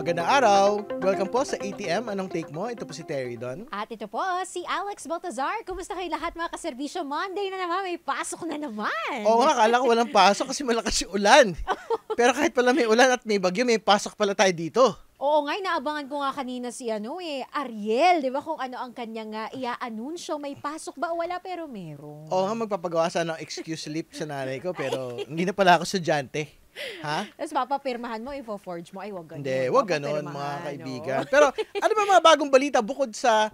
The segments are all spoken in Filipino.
Magandang araw! Welcome po sa ATM. Anong take mo? Ito po si Terry Don. At ito po si Alex Baltazar. Kumusta kayo lahat mga kaservisyo? Monday na naman, may pasok na naman. Oo nga, kala ko walang pasok kasi malakas yung ulan. Pero kahit pala may ulan at may bagyo, may pasok pala tayo dito. Oo nga, naabangan ko nga kanina si ano eh, Ariel, di ba? Kung ano ang kanyang uh, ia-anunsyo, may pasok ba o wala, pero meron. Oo nga, magpapagawa sana ng excuse slip sa nanay ko, pero hindi na pala ako sudyante. Ha? Tapos papapirmahan mo, ifo-forge mo, ay wag ganun. Hindi, wag ganun mga kaibigan. Pero ano ba mga bagong balita bukod sa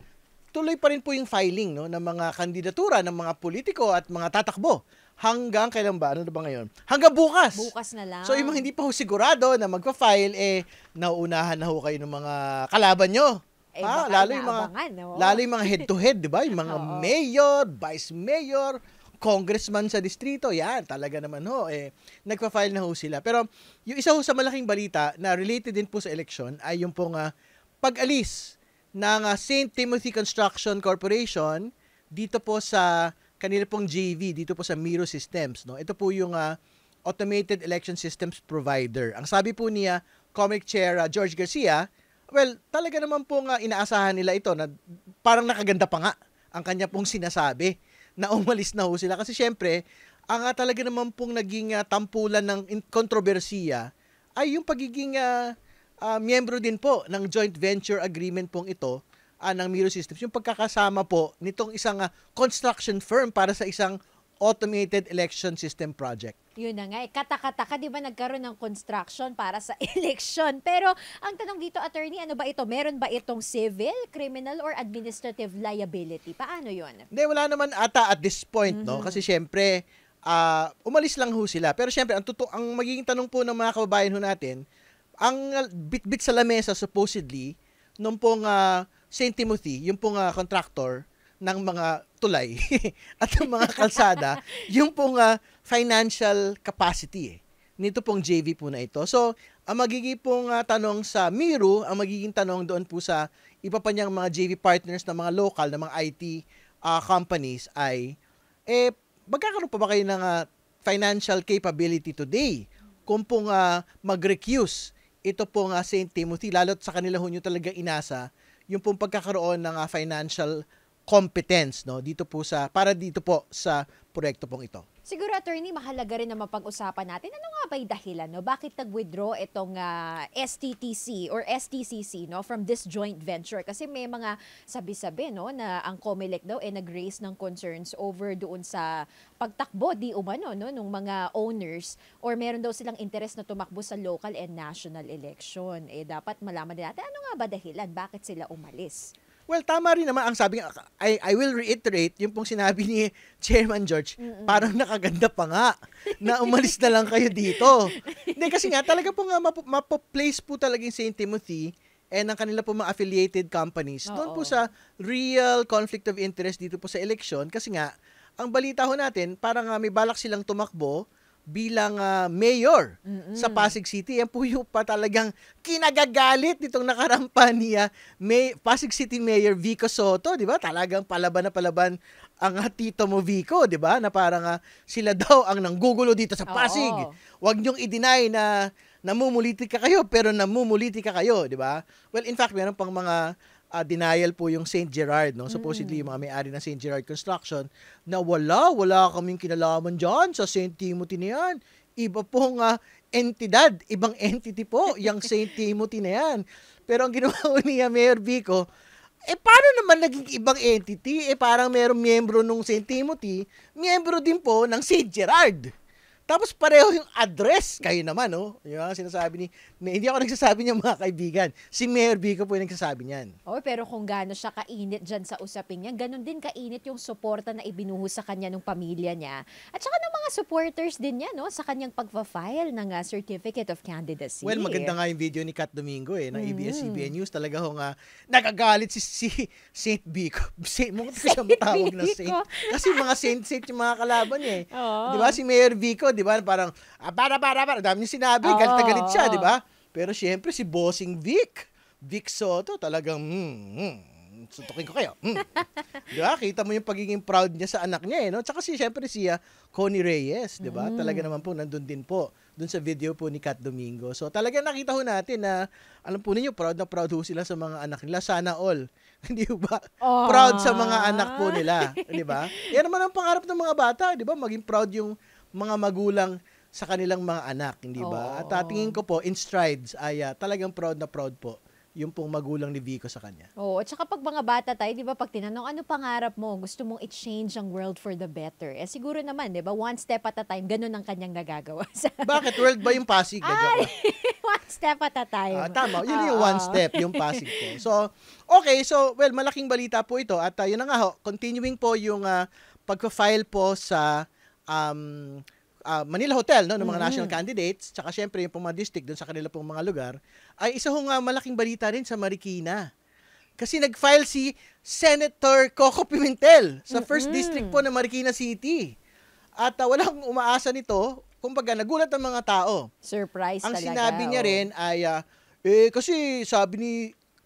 tuloy pa rin po yung filing no, ng mga kandidatura ng mga politiko at mga tatakbo hanggang kailan ba? Ano na ba ngayon? Hanggang bukas. Bukas na lang. So, yung mga hindi pa ho sigurado na magpa-file, eh, nauunahan na ho kayo ng mga kalaban nyo. Eh, ha? Ah, lalo yung mga, no? lalo yung mga head-to-head, di ba? Yung mga mayor, vice mayor, congressman sa distrito, yan, talaga naman ho, eh, nagpa-file na ho sila. Pero yung isa ho sa malaking balita na related din po sa eleksyon ay yung pong uh, pag-alis ng uh, ah, St. Timothy Construction Corporation dito po sa kanila pong JV, dito po sa Miro Systems. No? Ito po yung uh, Automated Election Systems Provider. Ang sabi po niya, Comic Chair uh, George Garcia, well, talaga naman pong uh, inaasahan nila ito na parang nakaganda pa nga ang kanya pong sinasabi na umalis na ho sila. Kasi syempre, ang uh, talaga naman pong naging uh, tampulan ng kontrobersiya ay yung pagiging uh, uh, miyembro din po ng joint venture agreement pong ito uh, ng Miro Systems. Yung pagkakasama po nitong isang uh, construction firm para sa isang Automated Election System Project. Yun na nga eh. Katakataka, di ba nagkaroon ng construction para sa election? Pero ang tanong dito, attorney, ano ba ito? Meron ba itong civil, criminal, or administrative liability? Paano yun? Hindi, wala naman ata at this point, mm-hmm. no? Mhm. Kasi syempre, uh, umalis lang ho sila. Pero syempre, ang, totoo, ang magiging tanong po ng mga kababayan ho natin, ang bit-bit sa lamesa, supposedly, nung pong uh, ah, St. Timothy, yung pong uh, contractor ng mga tulay at ang mga kalsada, yung pong uh, financial capacity eh. Nito pong JV po na ito. So, ang magiging pong uh, tanong sa Miru, ang magiging tanong doon po sa iba pa niyang mga JV partners na mga local, na mga IT uh, ah, companies ay, eh, magkakaroon pa ba kayo ng uh, financial capability today kung pong uh, mag-recuse ito pong uh, St. Timothy, lalo't sa kanila ho nyo talaga inasa, yung pong pagkakaroon ng uh, financial capability competence no dito po sa para dito po sa proyekto pong ito. Siguro attorney mahalaga rin na mapag-usapan natin ano nga ba 'yung dahilan no bakit nag-withdraw itong uh, ah, STTC or STCC no from this joint venture kasi may mga sabi-sabi no na ang COMELEC daw ay eh, nag-raise ng concerns over doon sa pagtakbo di umano no nung mga owners or meron daw silang interest na tumakbo sa local and national election eh dapat malaman din natin ano nga ba dahilan bakit sila umalis. Well, tama rin naman ang sabi I, I will reiterate yung pong sinabi ni Chairman George, Mm-mm. parang nakaganda pa nga na umalis na lang kayo dito. Hindi, kasi nga talaga po nga mapo, mapo-place po talaga yung St. Timothy and ang kanila po mga affiliated companies doon po sa real conflict of interest dito po sa election. kasi nga ang balita ho natin, parang nga may balak silang tumakbo bilang uh, mayor Mm-mm. sa Pasig City. Yan po yung pa talagang kinagagalit nitong nakarampa niya May, Pasig City Mayor Vico Soto, di ba? Talagang palaban na palaban ang uh, tito mo Vico, di ba? Na parang uh, sila daw ang nanggugulo dito sa Pasig. Oo. Huwag niyong i-deny na namumuliti ka kayo pero namumuliti ka kayo, di ba? Well, in fact, meron pang mga uh, denial po yung St. Gerard, no? supposedly mm. yung mga may-ari ng St. Gerard Construction, na wala, wala kaming kinalaman dyan sa St. Timothy na yan. Iba pong uh, entidad, ibang entity po yung St. Timothy na yan. Pero ang ginawa ni Mayor Vico, eh paano naman naging ibang entity? Eh parang merong miyembro nung St. Timothy, miyembro din po ng St. Gerard. Tapos pareho yung address. Kayo naman, no? Oh. Yung ang sinasabi ni... May, hindi ako nagsasabi niya, mga kaibigan. Si Mayor Vico po yung nagsasabi niyan. Oh, pero kung gaano siya kainit dyan sa usapin niya, ganun din kainit yung suporta na ibinuhos sa kanya ng pamilya niya. At saka ng mga supporters din niya, no? Sa kanyang pagpa-file ng uh, Certificate of Candidacy. Well, maganda nga yung video ni Kat Domingo, eh, ng mm-hmm. ABS-CBN News. Talaga ho nga, nagagalit si, si Saint Vico. Saint, mo ko siya matawag na Saint. Kasi mga Saint-Saint yung mga kalaban niya, eh. Oh. Di ba? Si Mayor Vico, di ba? Parang, ah, para, para, para. Dami niya sinabi. Oh, galit na galit siya, di ba? Ah. Pero siyempre, si Bossing Vic, Vic Soto, talagang, hmm, hmm suntukin ko kayo. Mm. di ba? Kita mo yung pagiging proud niya sa anak niya eh, no? Tsaka si siyempre, siya, Connie Reyes, di ba? Mm. Talaga naman po nandun din po dun sa video po ni Kat Domingo. So talaga nakita ho natin na alam po niyo proud na proud ho sila sa mga anak nila. Sana all. di ba? Aww. Proud sa mga anak po nila, ah. di ba? Yan naman ang pangarap ng mga bata, di ba? Maging proud yung mga magulang sa kanilang mga anak, hindi ba? Oh. At uh, tingin ko po, in strides, ay uh, talagang proud na proud po yung pong magulang ni Vico sa kanya. Oo, oh, at saka pag mga bata tayo, di ba, pag tinanong, ano pangarap mo? Gusto mong i-change ang world for the better. Eh, siguro naman, di ba, one step at a time, ganun ang kanyang nagagawa. Bakit? World ba yung Pasig? Ay, one step at a time. Ah, tama, yun oh, yung one step, yung Pasig po. So, okay, so, well, malaking balita po ito. At uh, yun na nga ho, continuing po yung uh, pagpa-file po sa um, uh, Manila Hotel no ng mga mm-hmm. national candidates tsaka syempre yung pong mga district doon sa kanila pong mga lugar ay isa hong uh, malaking balita rin sa Marikina. Kasi nag-file si Senator Coco Pimentel sa first mm-hmm. district po ng Marikina City. At uh, walang umaasa nito, kumbaga nagulat ang mga tao. Surprise ang talaga. Ang sinabi niya rin ay uh, eh kasi sabi ni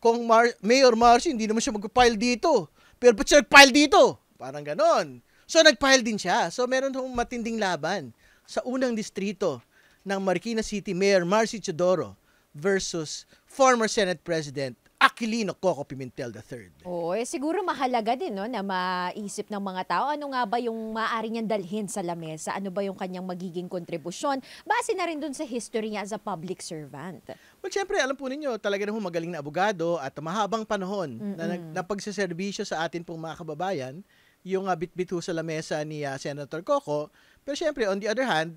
Kong Mar- Mayor Marcy hindi naman siya mag-file dito. Pero ba't siya nag-file dito? Parang ganon. So nagpahal din siya. So meron tong matinding laban sa unang distrito ng Marikina City Mayor Marcy Chodoro versus former Senate President Aquilino Coco Pimentel III. Oo, eh, siguro mahalaga din no, na maisip ng mga tao ano nga ba yung maaari niyang dalhin sa lamesa, ano ba yung kanyang magiging kontribusyon, base na rin dun sa history niya as a public servant. Well, syempre, alam po ninyo, talaga namang magaling na abogado at mahabang panahon mm-hmm. na, na pagsaservisyo sa atin pong mga kababayan, yung uh, bitbit ho sa lamesa ni uh, Senator Coco. Pero syempre, on the other hand,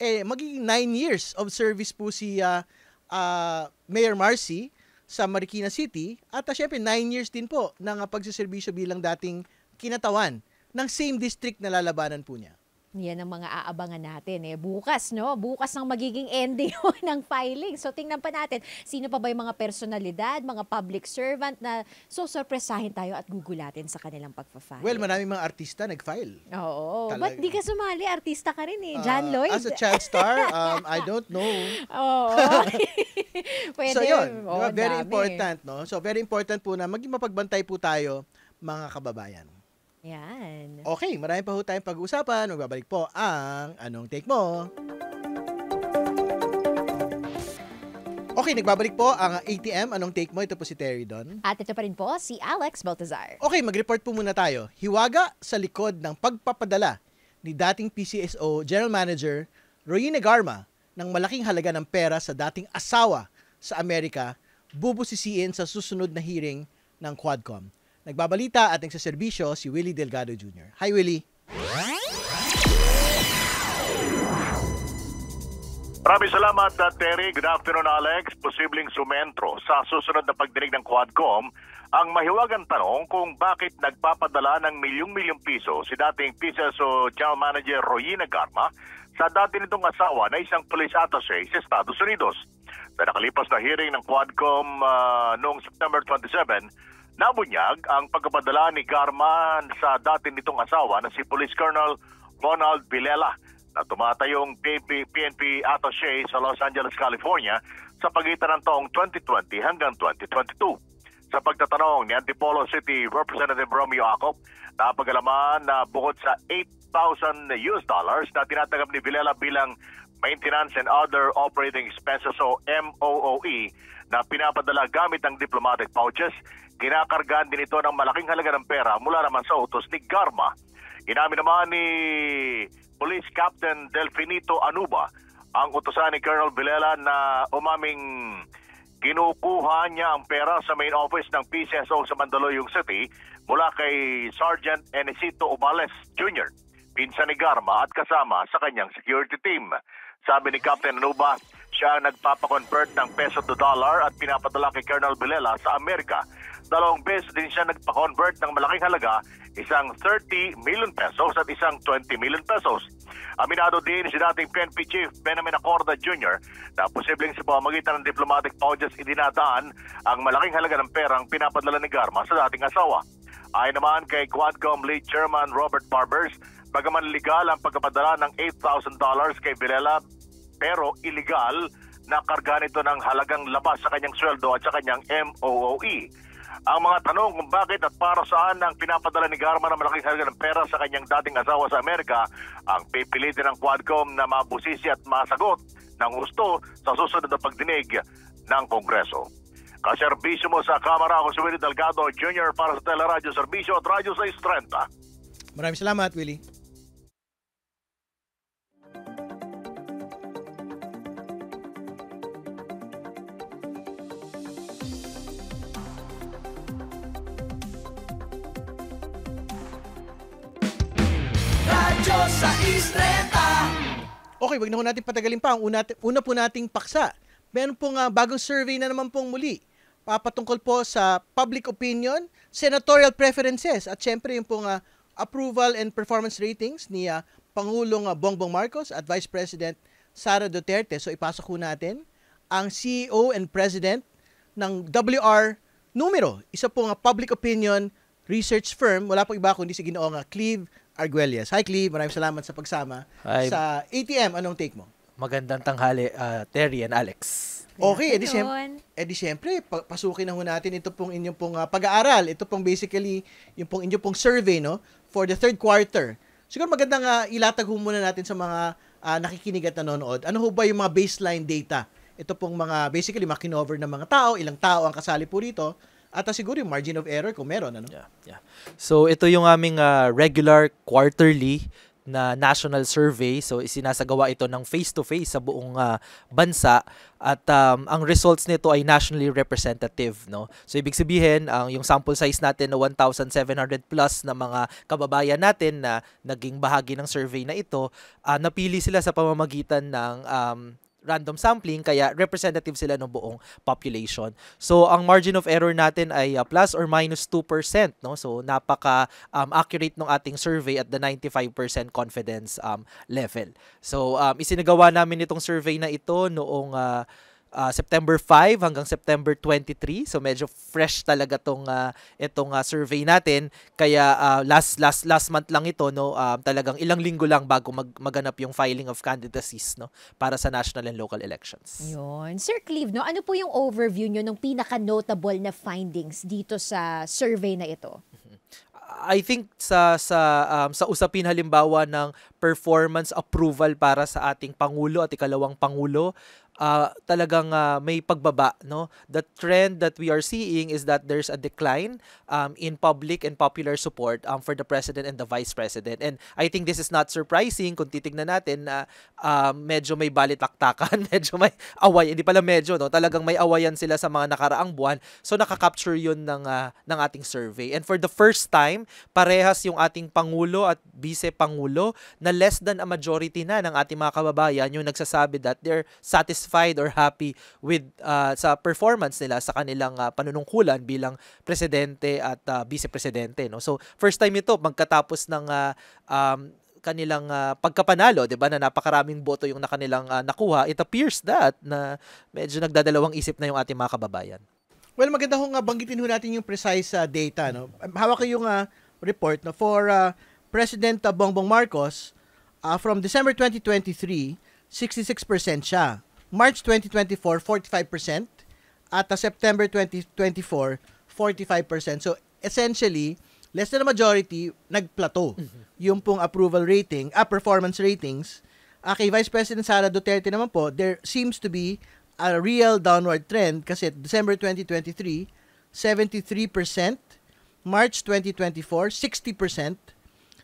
eh, magiging 9 years of service po si uh, uh, Mayor Marcy sa Marikina City at uh, syempre 9 years din po ng uh, pagsiservisyo bilang dating kinatawan ng same district na lalabanan po niya. Yan ang mga aabangan natin. Eh. Bukas, no? Bukas ang magiging ending ng filing. So, tingnan pa natin, sino pa ba yung mga personalidad, mga public servant na so sorpresahin tayo at gugulatin sa kanilang pagpa-file. Well, maraming mga artista nag-file. Oo. Talaga. Ba't di ka sumali? Artista ka rin eh. John uh, Lloyd. As a child star, um, I don't know. Oo. Pwede. So, yun. Oh, very dami. important, no? So, very important po na maging mapagbantay po tayo, mga kababayan. Yan. Okay, marami pa ho tayong pag-uusapan. Magbabalik po ang Anong Take Mo? Okay, nagbabalik po ang ATM. Anong take mo? Ito po si Terry Don. At ito pa rin po si Alex Baltazar. Okay, mag-report po muna tayo. Hiwaga sa likod ng pagpapadala ni dating PCSO General Manager Royine Garma ng malaking halaga ng pera sa dating asawa sa Amerika bubusisiin sa susunod na hearing ng Quadcom. Nagbabalita at nagsaserbisyo si Willie Delgado Jr. Hi Willie! Maraming salamat, Terry. Good afternoon, Alex. Posibleng sumentro sa susunod na pagdinig ng Quadcom ang mahiwagang tanong kung bakit nagpapadala ng milyong-milyong piso si dating PCSO General Manager Royina Garma sa dati nitong asawa na isang police attache sa Estados Unidos. Sa nakalipas na hearing ng Quadcom uh, noong September 27, Nabunyag ang pagkapadala ni Garman sa dati nitong asawa na si Police Colonel Ronald Vilela na tumatayong PNP, PNP attaché sa Los Angeles, California sa pagitan ng taong 2020 hanggang 2022. Sa pagtatanong ni Antipolo City Representative Romeo Acop, napagalaman na bukod sa 8,000 US dollars na tinatanggap ni Vilela bilang maintenance and other operating expenses o MOOE, na pinapadala gamit ng diplomatic pouches. Kinakargaan din ito ng malaking halaga ng pera mula naman sa utos ni Garma. Inamin naman ni Police Captain Delfinito Anuba ang utosan ni Colonel Vilela na umaming kinukuha niya ang pera sa main office ng PCSO sa Mandaluyong City mula kay Sergeant Enesito Ubales Jr., pinsan ni Garma at kasama sa kanyang security team. Sabi ni Captain Anuba, siya ang nagpapakonvert ng peso to dollar at pinapadala kay Colonel Bilela sa Amerika. Dalawang beses din siya nagpa-convert ng malaking halaga, isang 30 million pesos at isang 20 million pesos. Aminado din si dating PNP Chief Benjamin Acorda Jr. na posibleng sa pamagitan ng diplomatic pauses idinadaan ang malaking halaga ng perang pinapadala ni Garma sa dating asawa. Ay naman kay Quadcom Lead Chairman Robert Barbers, bagaman legal ang pagkapadala ng $8,000 kay Bilela pero illegal na karga nito ng halagang labas sa kanyang sweldo at sa kanyang MOOE. Ang mga tanong kung bakit at para saan ang pinapadala ni Garma ng malaking halaga ng pera sa kanyang dating asawa sa Amerika, ang pipilitin ng Quadcom na mabusisi at masagot ng gusto sa susunod na pagdinig ng Kongreso. Kaserbisyo mo sa Kamara ako si Willie Delgado Jr. para sa Teleradyo Serbisyo at Radio 630. Maraming salamat, Willie. Diyos sa istreta. Okay, wag na natin patagalin pa. Ang una, una po nating paksa. Meron pong uh, bagong survey na naman pong muli. Papatungkol ah, po sa public opinion, senatorial preferences, at syempre yung pong uh, approval and performance ratings ni uh, Pangulong uh, Bongbong Marcos at Vice President Sara Duterte. So ipasok ko natin ang CEO and President ng WR Numero. Isa pong uh, public opinion research firm, wala pong iba kundi si Ginoong Cleve Arguelles. Hi, Clee. Maraming salamat sa pagsama. Hi. Sa ATM, anong take mo? Magandang tanghali, uh, Terry and Alex. Okay, edi siyempre, edi siyempre, pasukin na ho natin ito pong inyong pong uh, pag-aaral. Ito pong basically yung pong inyong pong survey, no? For the third quarter. Siguro magandang uh, ilatag ho muna natin sa mga uh, nakikinig at nanonood. Ano ho ba yung mga baseline data? Ito pong mga, basically, mga kinover ng mga tao, ilang tao ang kasali po rito at siguro yung margin of error kung meron. Ano? Yeah, yeah. So ito yung aming uh, regular quarterly na national survey. So isinasagawa ito ng face-to-face sa buong uh, bansa at um, ang results nito ay nationally representative, no. So ibig sabihin, ang yung sample size natin na 1,700 plus na mga kababayan natin na naging bahagi ng survey na ito, uh, napili sila sa pamamagitan ng um, random sampling kaya representative sila ng buong population. So ang margin of error natin ay uh, plus or minus 2%, no? So napaka um, accurate ng ating survey at the 95% confidence um, level. So um, isinagawa namin itong survey na ito noong uh, uh, September 5 hanggang September 23. So medyo fresh talaga tong uh, itong uh, survey natin. Kaya uh, last last last month lang ito no, um, uh, talagang ilang linggo lang bago mag maganap yung filing of candidacies no para sa national and local elections. Yun. Sir Cleve, no, ano po yung overview niyo ng pinaka-notable na findings dito sa survey na ito? I think sa sa um, sa usapin halimbawa ng performance approval para sa ating pangulo at ikalawang pangulo uh, talagang uh, may pagbaba no the trend that we are seeing is that there's a decline um, in public and popular support um, for the president and the vice president and I think this is not surprising kung titingnan natin na uh, medyo may balitaktakan medyo may away hindi pala medyo no talagang may awayan sila sa mga nakaraang buwan so nakakapture yun ng uh, ng ating survey and for the first time parehas yung ating pangulo at vice pangulo na less than a majority na ng ating mga kababayan yung nagsasabi that they're satisfied satisfied or happy with uh, sa performance nila sa kanilang uh, panunungkulan bilang presidente at uh, vice-presidente no so first time ito magkatapos ng uh, um, kanilang uh, pagkapanalo, 'di ba, na napakaraming boto yung na uh, nakuha, it appears that na medyo nagdadalawang isip na yung ating mga kababayan. Well, maganda ho nga banggitin ho natin yung precise uh, data, no. Hawak ko yung uh, report na for uh, President Bongbong Marcos uh, from December 2023, 66% siya. March 2024, 45%, at uh, September 2024, 45%. So, essentially, less than a majority, nagplateau mm-hmm. yung pong approval rating, uh, performance ratings. Uh, kay Vice President Sara Duterte naman po, there seems to be a real downward trend kasi December 2023, 73%, March 2024, 60%,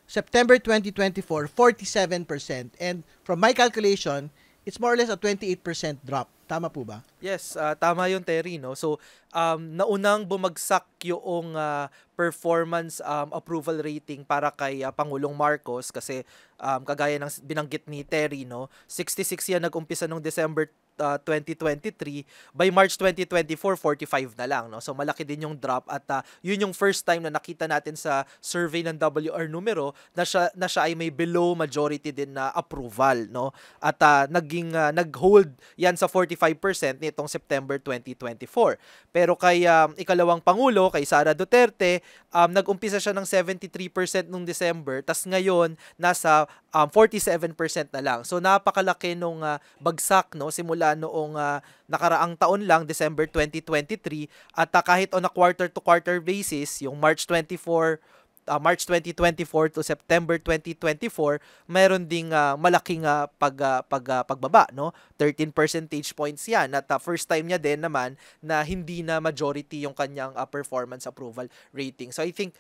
September 2024, 47%. And from my calculation, it's more or less a 28% drop. Tama po ba? Yes, uh, tama yung Terry. No? So, um, naunang bumagsak yung uh, performance um, approval rating para kay uh, Pangulong Marcos kasi um, kagaya ng binanggit ni Terry, no? 66 yan nag-umpisa noong December uh, ah, 2023, by March 2024, 45 na lang. No? So malaki din yung drop at uh, yun yung first time na nakita natin sa survey ng WR numero na siya, na siya ay may below majority din na approval. No? At uh, naging, uh, nag yan sa 45% nitong September 2024. Pero kay um, ikalawang Pangulo, kay Sara Duterte, um, nag-umpisa siya ng 73% nung December, tas ngayon nasa um, 47% na lang. So napakalaki nung uh, bagsak no simula noong uh, nakaraang taon lang, December 2023. At uh, kahit on a quarter-to-quarter basis, yung March 24, uh, ah, March 2024 to September 2024, mayroon ding uh, malaking uh, pag, uh, pag, uh, pagbaba, no? 13 percentage points yan. At uh, first time niya din naman na hindi na majority yung kanyang uh, performance approval rating. So I think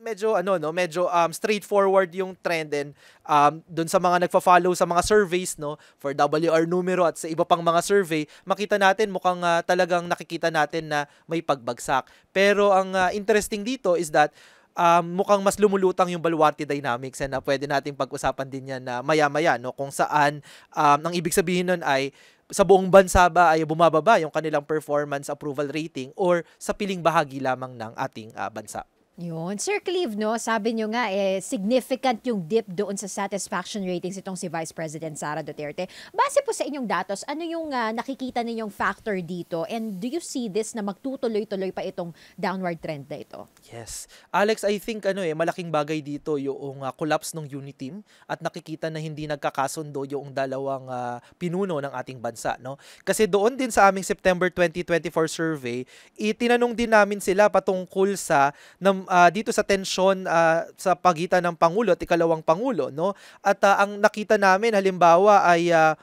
medyo ano no, medyo um straightforward yung trend and um doon sa mga nagfa-follow sa mga surveys no for WR numero at sa iba pang mga survey, makita natin mukhang uh, talagang nakikita natin na may pagbagsak. Pero ang uh, interesting dito is that um, mukhang mas lumulutang yung baluarte dynamics and uh, pwede nating pag-usapan din yan na uh, maya-maya no kung saan um, ang ibig sabihin nun ay sa buong bansa ba ay bumababa yung kanilang performance approval rating or sa piling bahagi lamang ng ating uh, bansa. Yun. Sir Cleve, no, sabi nyo nga, eh, significant yung dip doon sa satisfaction ratings itong si Vice President Sara Duterte. Base po sa inyong datos, ano yung uh, nakikita ninyong factor dito? And do you see this na magtutuloy-tuloy pa itong downward trend na ito? Yes. Alex, I think ano eh, malaking bagay dito yung uh, collapse ng unit team at nakikita na hindi nagkakasundo yung dalawang uh, pinuno ng ating bansa. No? Kasi doon din sa aming September 2024 survey, itinanong din namin sila patungkol sa na, uh, dito sa tensyon uh, sa pagitan ng pangulo at ikalawang pangulo no at uh, ang nakita namin halimbawa ay uh,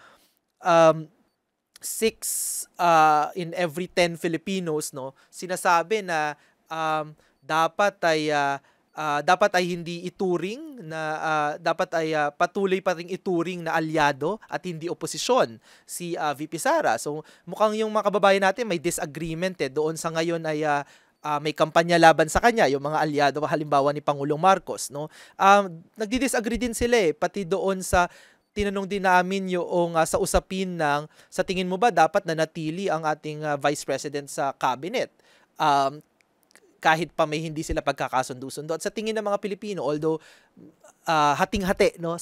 um, six uh, in every 10 Filipinos no sinasabi na um, dapat ay uh, uh, dapat ay hindi ituring na uh, dapat ay uh, patuloy pa ring ituring na alyado at hindi oposisyon si uh, VP Sara. So mukhang yung mga kababayan natin may disagreement eh doon sa ngayon ay uh, uh, may kampanya laban sa kanya, yung mga aliado halimbawa ni Pangulong Marcos, no? Um nagdi-disagree din sila eh pati doon sa tinanong din namin yung uh, sa usapin ng sa tingin mo ba dapat na natili ang ating uh, vice president sa cabinet? Um, kahit pa may hindi sila pagkakasundo-sundo. At sa tingin ng mga Pilipino, although uh, hating-hati, no,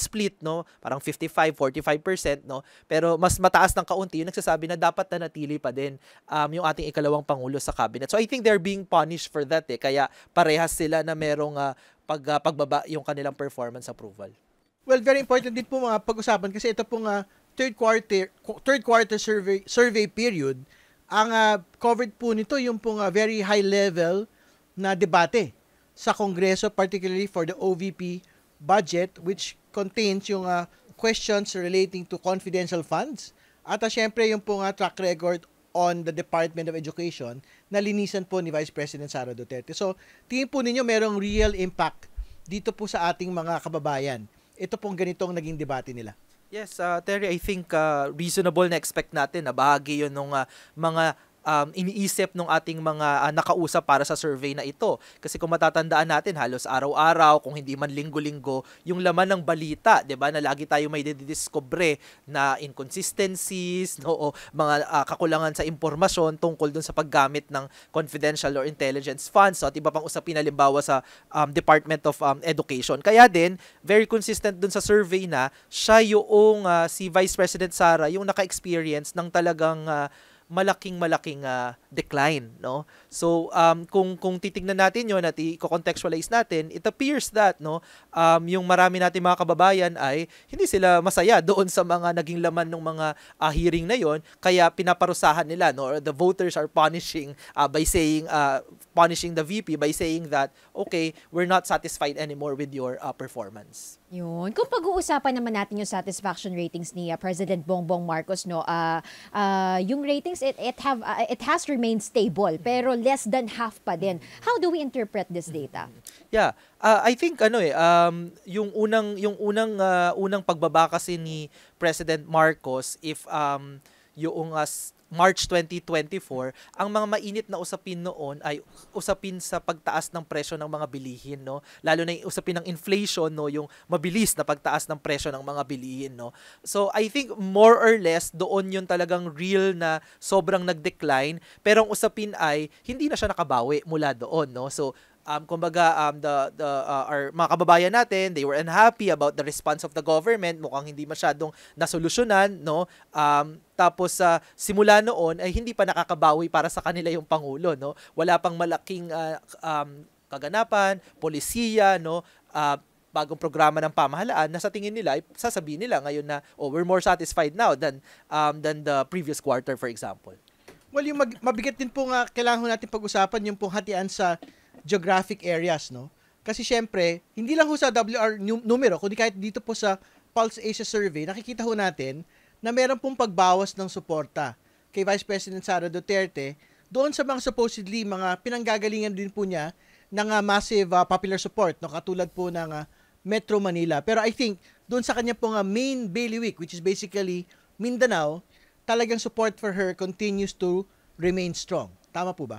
split, no? Parang 55, 45%, no? Pero mas mataas ng kaunti, yung nagsasabi na dapat na natili pa din um, yung ating ikalawang Pangulo sa cabinet. So I think they're being punished for that, eh. Kaya parehas sila na merong uh, pag, uh, pagbaba yung kanilang performance approval. Well, very important din po mga pag-usapan kasi ito pong uh, third quarter third quarter survey survey period ang uh, covered po nito yung pong uh, very high level na debate sa Kongreso particularly for the OVP budget which contains yung uh, questions relating to confidential funds at uh, syempre yung pong uh, track record on the Department of Education na linisan po ni Vice President Sara Duterte. So, tingin po ninyo merong real impact dito po sa ating mga kababayan. Ito pong ganitong naging debate nila. Yes, uh, Terry, I think uh, reasonable na expect natin na bahagi yun ng uh, mga um, iniisip ng ating mga uh, nakausap para sa survey na ito. Kasi kung matatandaan natin, halos araw-araw, kung hindi man linggo-linggo, yung laman ng balita, di ba, na lagi tayo may didiskobre na inconsistencies, no, o mga uh, kakulangan sa impormasyon tungkol dun sa paggamit ng confidential or intelligence funds so, at iba pang usapin halimbawa sa um, Department of um, Education. Kaya din, very consistent dun sa survey na siya yung uh, si Vice President Sara yung naka-experience ng talagang uh, malaking malaking uh, decline no so um, kung kung titingnan natin yon at i-contextualize natin it appears that no um, yung marami nating mga kababayan ay hindi sila masaya doon sa mga naging laman ng mga uh, hearing na yon kaya pinaparusahan nila no or the voters are punishing uh, by saying uh, punishing the VP by saying that okay we're not satisfied anymore with your uh, performance yun. Kung pag-uusapan naman natin yung satisfaction ratings ni uh, President Bongbong Marcos no, uh, uh, yung ratings it it have uh, it has remained stable pero less than half pa din. How do we interpret this data? Yeah, uh, I think ano eh um yung unang yung unang uh, unang pagbaba kasi ni President Marcos if um yung uh, March 2024, ang mga mainit na usapin noon ay usapin sa pagtaas ng presyo ng mga bilihin, no? Lalo na yung usapin ng inflation, no? Yung mabilis na pagtaas ng presyo ng mga bilihin, no? So, I think more or less, doon yun talagang real na sobrang nag-decline. Pero ang usapin ay, hindi na siya nakabawi mula doon, no? So, um, kumbaga, um, the, the, uh, our mga kababayan natin, they were unhappy about the response of the government. Mukhang hindi masyadong nasolusyunan no? Um, tapos, uh, simula noon, ay hindi pa nakakabawi para sa kanila yung Pangulo, no? Wala pang malaking uh, um, kaganapan, polisiya, no? Uh, bagong programa ng pamahalaan na sa tingin nila sasabihin nila ngayon na oh we're more satisfied now than um, than the previous quarter for example. Well, yung mag- mabigat din po nga kailangan natin pag-usapan yung pong hatian sa geographic areas, no? Kasi syempre, hindi lang ho sa WR numero, kundi kahit dito po sa Pulse Asia Survey, nakikita ho natin na meron pong pagbawas ng suporta kay Vice President Sara Duterte doon sa mga supposedly mga pinanggagalingan din po niya ng uh, massive uh, popular support, no? katulad po ng uh, Metro Manila. Pero I think, doon sa kanya pong uh, main bailiwick, which is basically Mindanao, talagang support for her continues to remain strong. Tama po ba?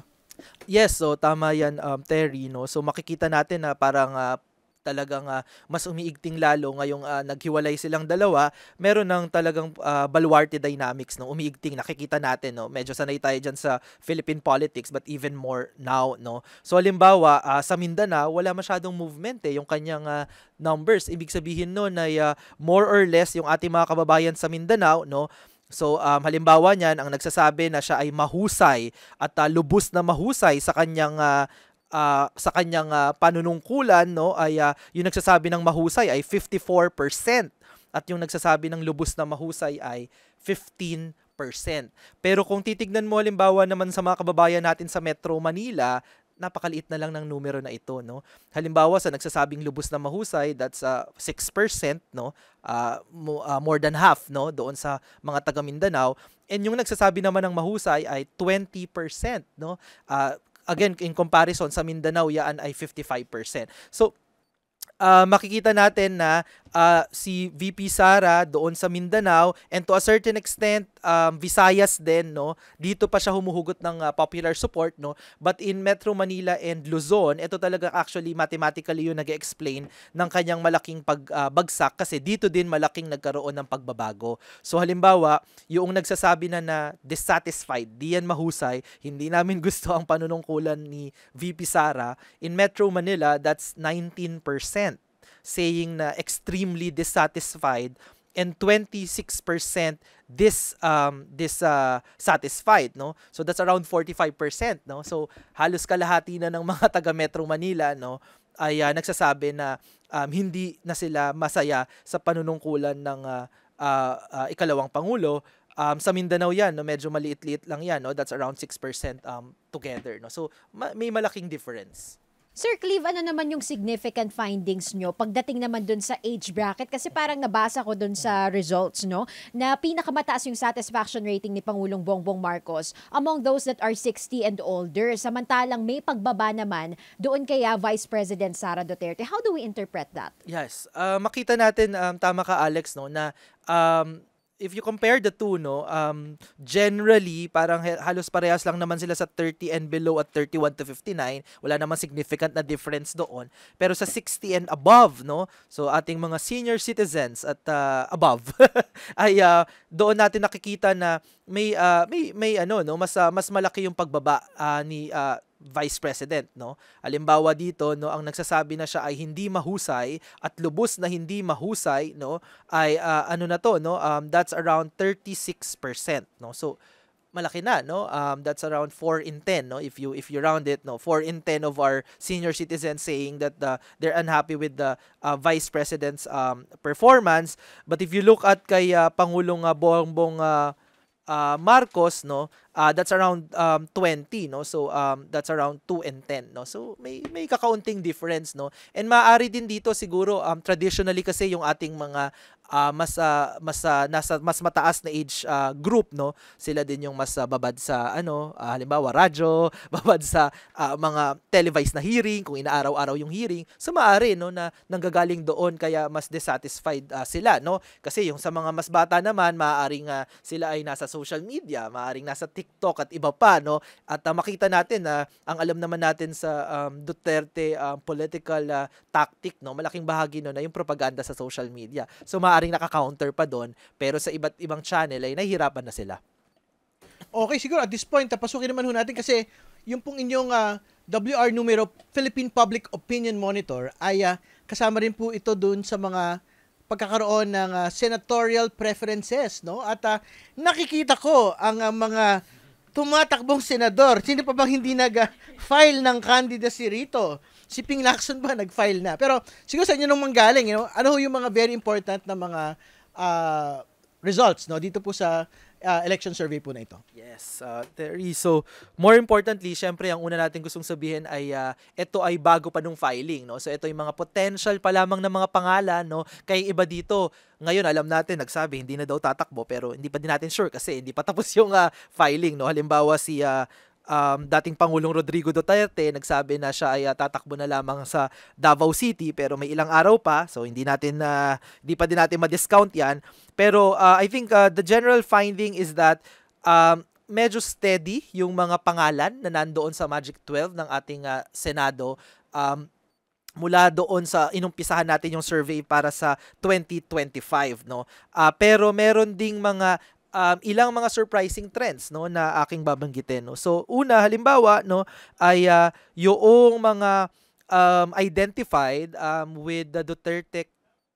Yes, so tama yan um, Terry, no? So makikita natin na parang uh, talagang uh, mas umiigting lalo ngayong uh, naghiwalay silang dalawa, meron ng talagang uh, baluarte dynamics no umiigting nakikita natin no medyo sanay tayo diyan sa Philippine politics but even more now no so halimbawa uh, sa Mindanao wala masyadong movement eh yung kanyang uh, numbers ibig sabihin no na uh, more or less yung ating mga kababayan sa Mindanao no So um, halimbawa niyan ang nagsasabi na siya ay mahusay at uh, lubos na mahusay sa kanyang uh, uh, sa kanyang uh, panunungkulan no ay uh, yung nagsasabi ng mahusay ay 54% at yung nagsasabi ng lubos na mahusay ay 15%. Pero kung titignan mo halimbawa naman sa mga kababayan natin sa Metro Manila, napakaliit na lang ng numero na ito, no? Halimbawa sa nagsasabing lubos na mahusay, that's uh, 6%, no? Uh, uh, more than half, no? Doon sa mga taga Mindanao. And yung nagsasabi naman ng mahusay ay 20%, no? Uh, again, in comparison sa Mindanao, yan ay 55%. So, uh, makikita natin na uh, si VP Sara doon sa Mindanao and to a certain extent um, Visayas din no dito pa siya humuhugot ng uh, popular support no but in Metro Manila and Luzon ito talaga actually mathematically yung nag-explain ng kanyang malaking pagbagsak ah, uh, kasi dito din malaking nagkaroon ng pagbabago so halimbawa yung nagsasabi na na dissatisfied di yan mahusay hindi namin gusto ang panunungkulan ni VP Sara in Metro Manila that's 19% saying na extremely dissatisfied and 26% this um this uh, satisfied no so that's around 45% no so halos kalahati na ng mga taga Metro Manila no ay uh, nagsasabi na um, hindi na sila masaya sa panunungkulan ng uh, uh, uh, ikalawang pangulo um, sa Mindanao yan no medyo maliit-liit lang yan no that's around 6% um together no so ma- may malaking difference Sir Cleve, ano naman yung significant findings nyo pagdating naman dun sa age bracket? Kasi parang nabasa ko dun sa results, no? Na pinakamataas yung satisfaction rating ni Pangulong Bongbong Marcos among those that are 60 and older. Samantalang may pagbaba naman doon kaya Vice President Sara Duterte. How do we interpret that? Yes. Uh, makita natin, um, tama ka Alex, no, na um, if you compare the two, no, um, generally, parang halos parehas lang naman sila sa 30 and below at 31 to 59. Wala naman significant na difference doon. Pero sa 60 and above, no, so ating mga senior citizens at uh, above, ay uh, doon natin nakikita na may uh, may may ano no mas uh, mas malaki yung pagbaba uh, ni uh, vice president no alimbawa dito no ang nagsasabi na siya ay hindi mahusay at lubos na hindi mahusay no ay uh, ano na to no um, that's around 36% no so malaki na no um, that's around 4 in 10 no if you if you round it no 4 in 10 of our senior citizens saying that the, uh, they're unhappy with the uh, vice president's um, performance but if you look at kay uh, pangulong uh, Bongbong uh, uh, Marcos no uh, that's around um, 20 no so um, that's around 2 and 10 no so may may kakaunting difference no and maaari din dito siguro um, traditionally kasi yung ating mga uh, mas uh, mas uh, nasa mas mataas na age uh, group no sila din yung mas uh, babad sa ano uh, halimbawa radyo babad sa uh, mga televised na hearing kung inaaraw-araw yung hearing sa so, maari no na nanggagaling doon kaya mas dissatisfied uh, sila no kasi yung sa mga mas bata naman maaring uh, sila ay nasa social media maaring nasa TikTok at iba pa no at uh, makita natin na uh, ang alam naman natin sa um, Duterte um, political uh, tactic no malaking bahagi no na yung propaganda sa social media so maaaring maaaring nakaka counter pa doon, pero sa iba't ibang channel ay nahihirapan na sila. Okay, siguro at this point, tapasukin naman ho natin kasi yung pong inyong uh, ah, WR numero, Philippine Public Opinion Monitor, ay uh, kasama rin po ito doon sa mga pagkakaroon ng uh, senatorial preferences, no? At uh, nakikita ko ang uh, mga tumatakbong senador. Sino pa bang hindi nag-file ng candidacy rito? Si Ping Lacson ba nag-file na? Pero siguro sa inyo nung manggaling, you know, ano yung mga very important na mga uh, results no dito po sa uh, election survey po na ito. Yes, uh, ah, Terry. So, more importantly, syempre, ang una natin gustong sabihin ay uh, ito ay bago pa nung filing. No? So, ito yung mga potential pa lamang ng mga pangalan. No? Kay iba dito, ngayon alam natin, nagsabi, hindi na daw tatakbo pero hindi pa din natin sure kasi hindi pa tapos yung uh, filing. No? Halimbawa si... Uh, um, dating Pangulong Rodrigo Duterte nagsabi na siya ay uh, tatakbo na lamang sa Davao City pero may ilang araw pa so hindi natin na uh, hindi pa din natin ma-discount 'yan pero uh, I think uh, the general finding is that um, medyo steady yung mga pangalan na nandoon sa Magic 12 ng ating uh, Senado um, mula doon sa inumpisahan natin yung survey para sa 2025 no uh, pero meron ding mga um, ilang mga surprising trends no na aking babanggitin no. So una halimbawa no ay uh, ah, yung mga um, identified um, with the Duterte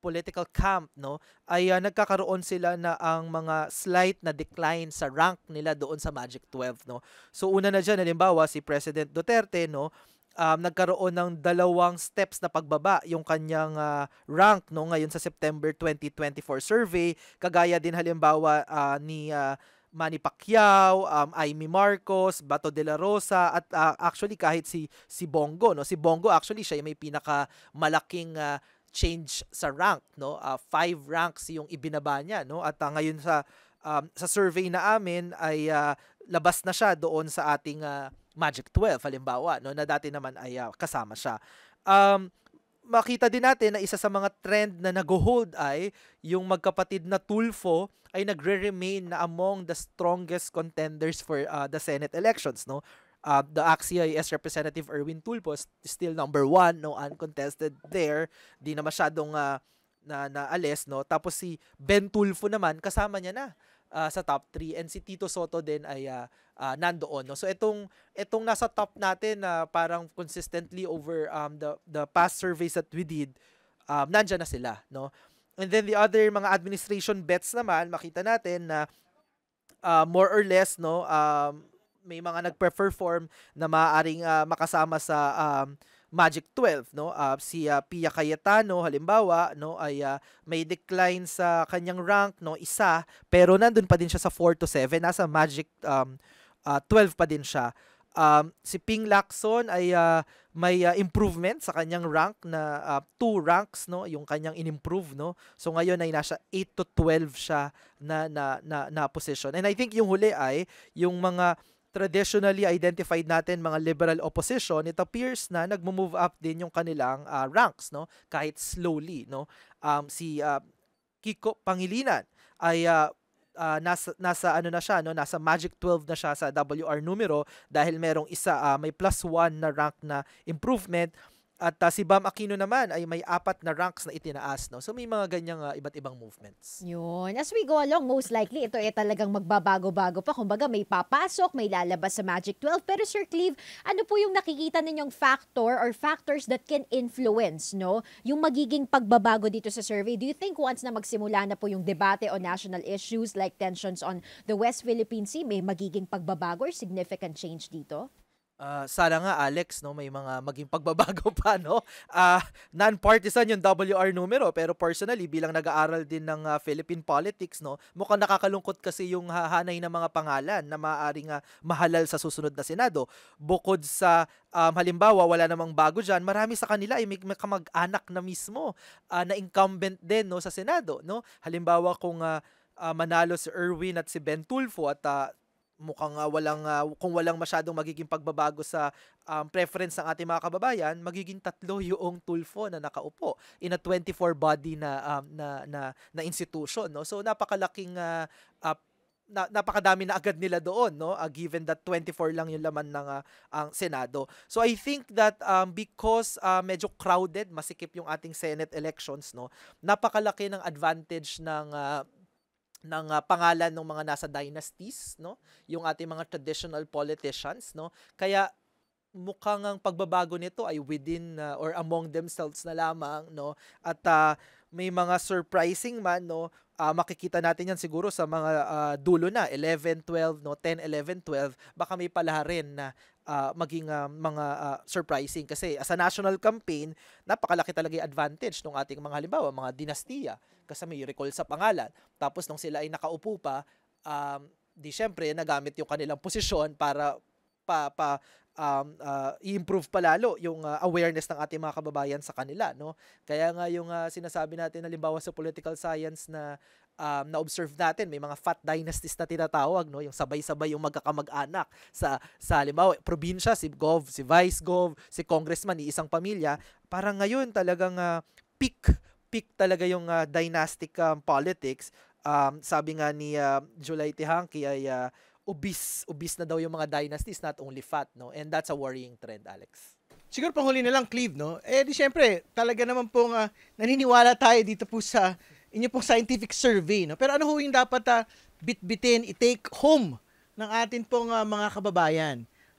political camp no ay uh, nagkakaroon sila na ang mga slight na decline sa rank nila doon sa Magic 12 no. So una na diyan halimbawa si President Duterte no um, nagkaroon ng dalawang steps na pagbaba yung kanyang uh, rank no ngayon sa September 2024 survey kagaya din halimbawa uh, ni uh, Manny Pacquiao, um, Amy Marcos, Bato de la Rosa at uh, actually kahit si si Bongo no si Bongo actually siya may pinaka malaking uh, change sa rank no uh, five ranks yung ibinaba niya no at uh, ngayon sa um, sa survey na amin ay uh, labas na siya doon sa ating uh, Magic 12 halimbawa no na dati naman ay uh, kasama siya. Um makita din natin na isa sa mga trend na nag-hold ay yung magkapatid na Tulfo ay nagre-remain na among the strongest contenders for uh, the Senate elections no uh, the AXIS representative Erwin Tulfo is still number one, no uncontested there di na masyadong uh, na naalis no tapos si Ben Tulfo naman kasama niya na uh, sa top 3 and si Tito Soto din ay uh, uh, nandoon. No? So itong itong nasa top natin na uh, parang consistently over um, the the past surveys that we did, um, nandiyan na sila. No? And then the other mga administration bets naman, makita natin na uh, more or less no um, may mga nagpe-perform na maaring uh, ah, makasama sa um, Magic 12 no uh, si uh, Pia Cayetano halimbawa no ay uh, may decline sa kanyang rank no isa pero nandun pa din siya sa 4 to 7 nasa Magic um uh, ah, 12 pa din siya. Um, si Ping Lacson ay uh, may uh, improvement sa kanyang rank na uh, two ranks no yung kanyang inimprove no so ngayon ay nasa 8 to 12 siya na na na, na position and i think yung huli ay yung mga traditionally identified natin mga liberal opposition, it appears na nagmo-move up din yung kanilang uh, ranks, no? Kahit slowly, no? Um, si uh, Kiko Pangilinan ay uh, uh, nasa nasa ano na siya no nasa Magic 12 na siya sa WR numero dahil merong isa uh, may plus 1 na rank na improvement at uh, si Bam Aquino naman ay may apat na ranks na itinaas. No? So may mga ganyang uh, iba't ibang movements. Yun. As we go along, most likely ito ay talagang magbabago-bago pa. Kung Kumbaga may papasok, may lalabas sa Magic 12. Pero Sir Cleve, ano po yung nakikita ninyong factor or factors that can influence no? yung magiging pagbabago dito sa survey? Do you think once na magsimula na po yung debate on national issues like tensions on the West Philippine Sea, may magiging pagbabago or significant change dito? Uh, sana nga Alex no may mga maging pagbabago pa no. Uh, non-partisan yung WR numero pero personally bilang nag-aaral din ng uh, Philippine politics no, mukhang nakakalungkot kasi yung hahanay ng mga pangalan na maaaring uh, mahalal sa susunod na Senado bukod sa um, halimbawa wala namang bago diyan, marami sa kanila ay eh, may, may kamag-anak na mismo uh, na incumbent din no sa Senado no. Halimbawa kung uh, uh, manalo si Erwin at si Ben Tulfo at uh, mukhang uh, walang uh, kung walang masyadong magiging pagbabago sa um, preference ng ating mga kababayan, magiging tatlo yung Tulfo na nakaupo in a 24 body na um, na, na na institution, no. So napakalaking uh, uh, na, napakadami na agad nila doon, no? Uh, given that 24 lang yung laman ng uh, ang Senado. So I think that um, because uh, medyo crowded, masikip yung ating Senate elections, no? Napakalaki ng advantage ng uh, ng uh, pangalan ng mga nasa dynasties, no? Yung ating mga traditional politicians, no? Kaya mukhang ang pagbabago nito ay within uh, or among themselves na lamang, no? At uh, may mga surprising man, no? Uh, makikita natin yan siguro sa mga uh, dulo na, 11, 12, no? 10, 11, 12. Baka may pala rin na uh, maging uh, mga uh, surprising kasi as a national campaign, napakalaki talaga yung advantage ng ating mga halimbawa, mga dinastiya kasi may recall sa pangalan. Tapos nung sila ay nakaupo pa, um, di syempre nagamit yung kanilang posisyon para pa, pa um, uh, i-improve palalo yung uh, awareness ng ating mga kababayan sa kanila no kaya nga yung uh, sinasabi natin halimbawa sa political science na um, na-observe natin, may mga fat dynasties na tinatawag, no? yung sabay-sabay yung magkakamag-anak sa, sa halimbawa, probinsya, si Gov, si Vice Gov, si Congressman, isang pamilya. Parang ngayon talagang uh, peak, peak talaga yung uh, dynastic um, politics. Um, sabi nga ni uh, July Tihanki ay uh, obese, obese na daw yung mga dynasties, not only fat. No? And that's a worrying trend, Alex. Siguro panghuli na lang, Cleve, no? Eh, di syempre, talaga naman pong uh, naniniwala tayo dito po sa inyo pong scientific survey. No? Pero ano ho yung dapat uh, bitbitin, i-take home ng atin pong uh, mga kababayan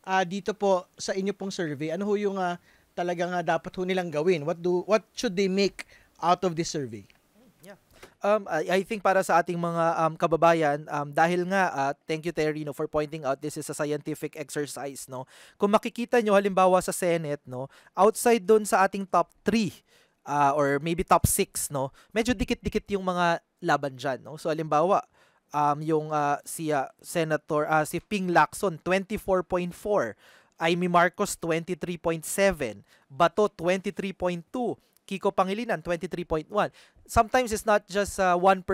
uh, dito po sa inyo pong survey? Ano ho yung uh, talagang uh, dapat ho nilang gawin? What do what should they make out of this survey? um, I, think para sa ating mga um, kababayan, um, dahil nga, uh, thank you Terry no, for pointing out this is a scientific exercise. No? Kung makikita nyo, halimbawa sa Senate, no, outside doon sa ating top 3, uh, or maybe top 6, no? Medyo dikit-dikit yung mga laban diyan, no? So halimbawa, um yung uh, si uh, Senator uh, si Ping Lacson 24.4 Amy Marcos 23.7, Bato 23.2, Kiko Pangilinan 23.1. Sometimes it's not just uh, 1%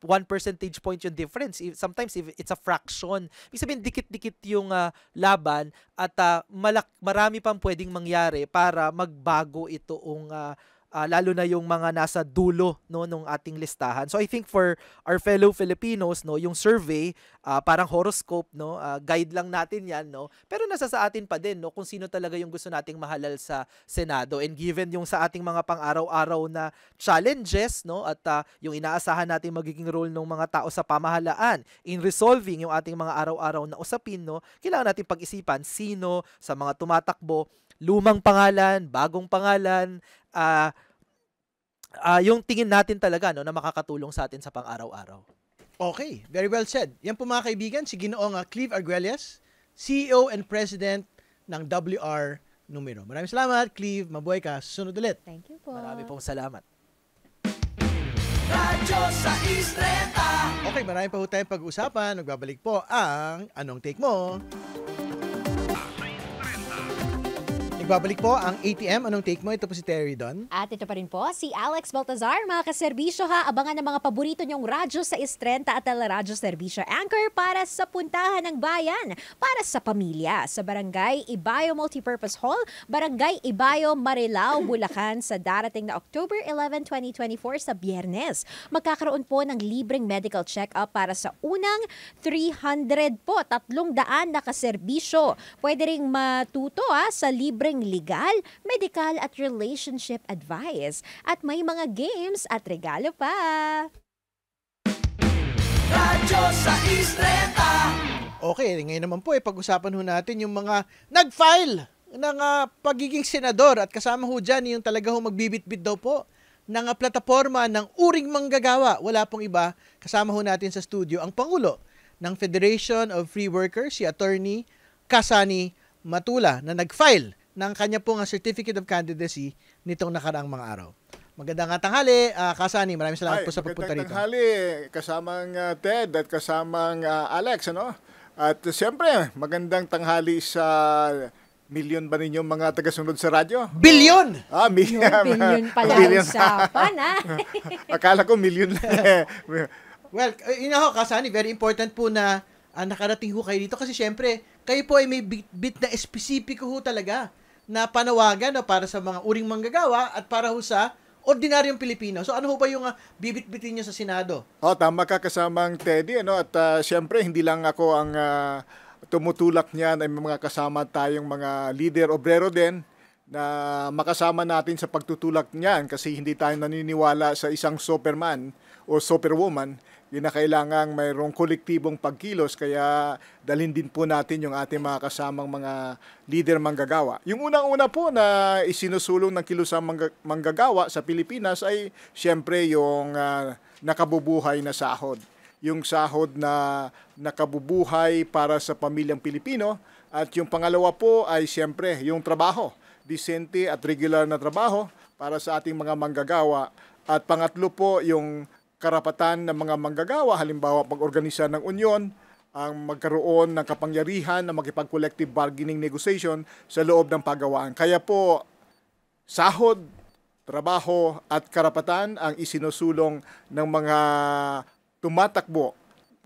one percentage point yung difference. Sometimes if it's a fraction. Ibig sabihin, dikit-dikit yung uh, laban at uh, malak marami pang pwedeng mangyari para magbago ito uh, uh, lalo na yung mga nasa dulo no nung ating listahan. So I think for our fellow Filipinos no, yung survey uh, parang horoscope no, uh, guide lang natin 'yan no. Pero nasa sa atin pa din no kung sino talaga yung gusto nating mahalal sa Senado and given yung sa ating mga pang-araw-araw na challenges no at uh, yung inaasahan nating magiging role ng mga tao sa pamahalaan in resolving yung ating mga araw-araw na usapin no, kailangan natin pag-isipan sino sa mga tumatakbo lumang pangalan, bagong pangalan, uh, uh, yung tingin natin talaga no, na makakatulong sa atin sa pang-araw-araw. Okay, very well said. Yan po mga kaibigan, si Ginoong ah, Cleve Arguelles, CEO and President ng WR Numero. Maraming salamat, Cleve. Mabuhay ka. Sunod ulit. Thank you po. Marami pong salamat. Okay, marami pa po tayong pag usapan Nagbabalik po ang Anong Take Mo? Nagbabalik po ang ATM. Anong take mo? Ito po si Terry Don. At ito pa rin po si Alex Baltazar. Mga kaserbisyo ha, abangan ang mga paborito niyong radyo sa Istrenta at Radio Serbisyo Anchor para sa puntahan ng bayan, para sa pamilya, sa Barangay Ibayo Multipurpose Hall, Barangay Ibayo, Marilao, Bulacan sa darating na October 11, 2024 sa Biyernes. Magkakaroon po ng libreng medical check-up para sa unang 300 po, 300 na kaserbisyo. Pwede ring matuto ha, ah, sa libreng pang legal, medical at relationship advice. At may mga games at regalo pa! Radyo sa Istreta! Okay, ngayon naman po, eh, pag-usapan ho natin yung mga nag-file ng uh, pagiging senador at kasama ho dyan yung talaga ho magbibitbit daw po ng uh, plataforma ng uring manggagawa. Wala pong iba, kasama ho natin sa studio ang Pangulo ng Federation of Free Workers, si Attorney Kasani Matula na nag-file ng kanya pong ah, certificate of candidacy nitong nakaraang mga araw. Magandang tanghali, uh, Kasani. Maraming salamat Ay, po sa pagpunta rito. tanghali, kasamang uh, Ted at kasamang uh, Alex, ano? At siyempre, magandang tanghali sa Milyon ba ninyong mga tagasunod sa radyo? Bilyon! Oh. Ah, milyon. Bilyon pala billion. usapan, Akala ko milyon lang. Eh. well, eh, you know, Kasani, very important po na ah, nakarating ho kayo dito kasi siyempre, kayo po ay may bit, bit na espesipiko ho talaga na panawagan no, para sa mga uring manggagawa at para ho sa ordinaryong Pilipino. So ano ho ba yung uh, bibit-bitin nyo sa Senado? Oh, tama ka kasamang Teddy. Ano? At uh, ah, siyempre, hindi lang ako ang uh, tumutulak niyan ay mga kasama tayong mga leader obrero din na makasama natin sa pagtutulak niyan kasi hindi tayo naniniwala sa isang superman o superwoman na kinakailangang mayroong kolektibong pagkilos kaya dalhin din po natin yung ating mga kasamang mga leader manggagawa. Yung unang-una po na isinusulong ng kilusang mangga- manggagawa sa Pilipinas ay siyempre yung uh, nakabubuhay na sahod. Yung sahod na nakabubuhay para sa pamilyang Pilipino at yung pangalawa po ay siyempre yung trabaho, disente at regular na trabaho para sa ating mga manggagawa at pangatlo po yung karapatan ng mga manggagawa, halimbawa pag-organisa ng union, ang magkaroon ng kapangyarihan na makipag-collective bargaining negotiation sa loob ng pagawaan. Kaya po, sahod, trabaho at karapatan ang isinusulong ng mga tumatakbo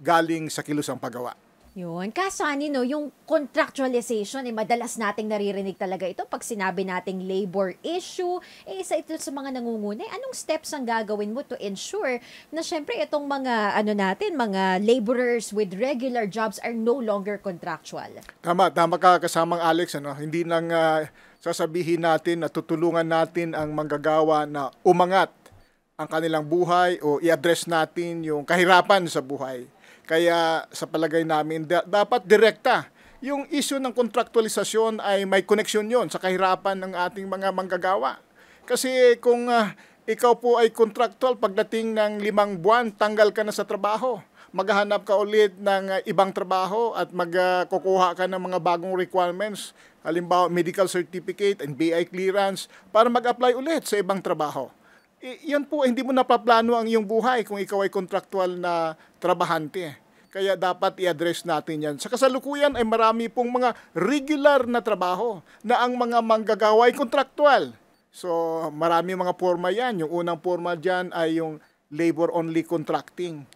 galing sa kilusang paggawa. Yun. Kaso ani no, yung contractualization, eh, madalas nating naririnig talaga ito pag sinabi nating labor issue. Eh, isa ito sa mga nangungunay. Anong steps ang gagawin mo to ensure na syempre itong mga ano natin, mga laborers with regular jobs are no longer contractual? Tama, tama ka kasamang Alex. Ano? Hindi lang uh, ah, sasabihin natin na tutulungan natin ang manggagawa na umangat ang kanilang buhay o i-address natin yung kahirapan sa buhay kaya sa palagay namin, da- dapat direkta. Yung issue ng kontraktualisasyon ay may connection yon sa kahirapan ng ating mga manggagawa. Kasi kung uh, ikaw po ay contractual pagdating ng limang buwan, tanggal ka na sa trabaho. Maghahanap ka ulit ng uh, ibang trabaho at magkukuha ah, uh, ka ng mga bagong requirements. Halimbawa, medical certificate, and BI clearance para mag-apply ulit sa ibang trabaho. Eh, yan po, hindi mo napaplano ang iyong buhay kung ikaw ay kontraktual na trabahante. Kaya dapat i-address natin yan. Sa kasalukuyan ay marami pong mga regular na trabaho na ang mga manggagawa ay kontraktual. So, marami mga forma yan. Yung unang forma dyan ay yung labor-only contracting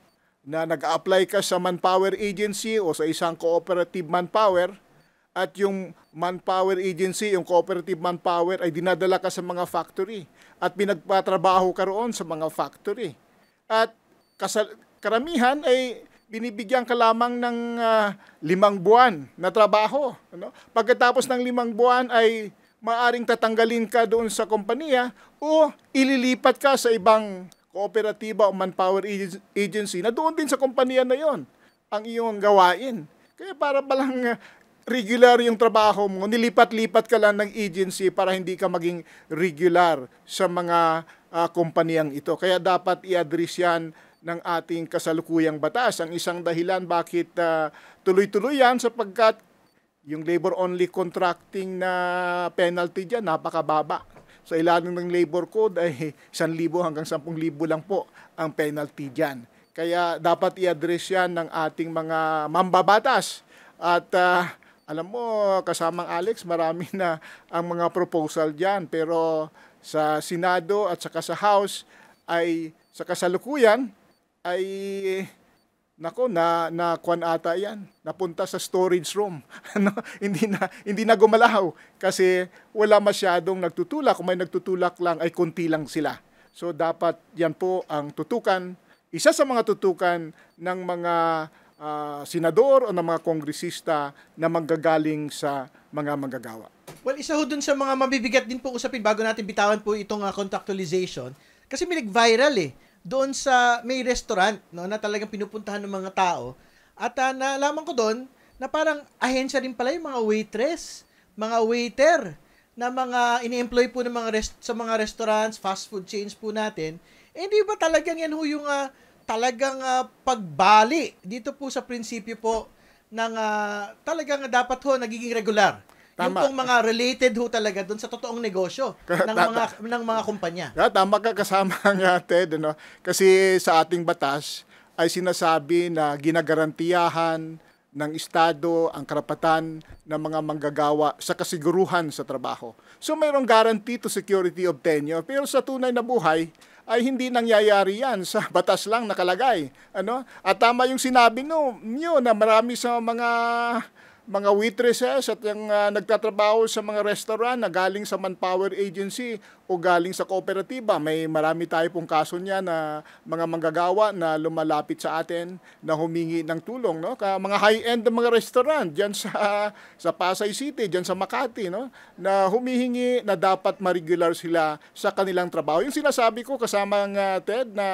na nag-apply ka sa manpower agency o sa isang cooperative manpower – at yung manpower agency, yung cooperative manpower ay dinadala ka sa mga factory at pinagpatrabaho ka roon sa mga factory. At kasal- karamihan ay binibigyan ka lamang ng uh, limang buwan na trabaho. Ano? Pagkatapos ng limang buwan ay maaring tatanggalin ka doon sa kumpanya o ililipat ka sa ibang kooperatiba o manpower agency na doon din sa kumpanya na yon ang iyong gawain. Kaya para palang regular yung trabaho mo, nilipat-lipat ka lang ng agency para hindi ka maging regular sa mga uh, kumpanyang ito. Kaya dapat i-address yan ng ating kasalukuyang batas. Ang isang dahilan bakit uh, tuloy-tuloy yan sapagkat yung labor-only contracting na penalty dyan, napakababa. Sa ilalim ng labor code ay 1,000 hanggang 10,000 lang po ang penalty dyan. Kaya dapat i-address yan ng ating mga mambabatas at uh, alam mo, kasamang Alex, marami na ang mga proposal dyan. Pero sa Senado at saka sa House ay sa kasalukuyan ay nako na na kwan ata yan napunta sa storage room ano hindi na hindi na gumalaw kasi wala masyadong nagtutulak kung may nagtutulak lang ay konti lang sila so dapat yan po ang tutukan isa sa mga tutukan ng mga uh, senador o ng mga kongresista na manggagaling sa mga manggagawa. Well, isa ho dun sa mga mabibigat din po usapin bago natin bitawan po itong uh, ah, contractualization kasi may nag-viral eh doon sa may restaurant no na talagang pinupuntahan ng mga tao at uh, nalaman ko doon na parang ahensya din pala yung mga waitress, mga waiter na mga ini-employ po ng mga rest, sa mga restaurants, fast food chains po natin. Eh, di ba talagang yan ho yung uh, talagang uh, pagbali dito po sa prinsipyo po ng uh, talagang dapat ho nagiging regular. Tama. Yung pong mga related ho talaga doon sa totoong negosyo ng mga ng mga kumpanya. Tama ka kasama ng ated no? Kasi sa ating batas ay sinasabi na ginagarantiyahan ng Estado ang karapatan ng mga manggagawa sa kasiguruhan sa trabaho. So mayroong guarantee to security of tenure pero sa tunay na buhay ay hindi nangyayari yan sa batas lang nakalagay. Ano? At tama yung sinabi no, nyo na marami sa mga mga waitresses at yung uh, nagtatrabaho sa mga restaurant na galing sa manpower agency o galing sa kooperatiba. May marami tayo pong kaso niya na mga manggagawa na lumalapit sa atin na humingi ng tulong. No? Ka, mga high-end na mga restaurant dyan sa, sa Pasay City, dyan sa Makati, no? na humihingi na dapat ma-regular sila sa kanilang trabaho. Yung sinasabi ko kasama ng uh, ah, Ted na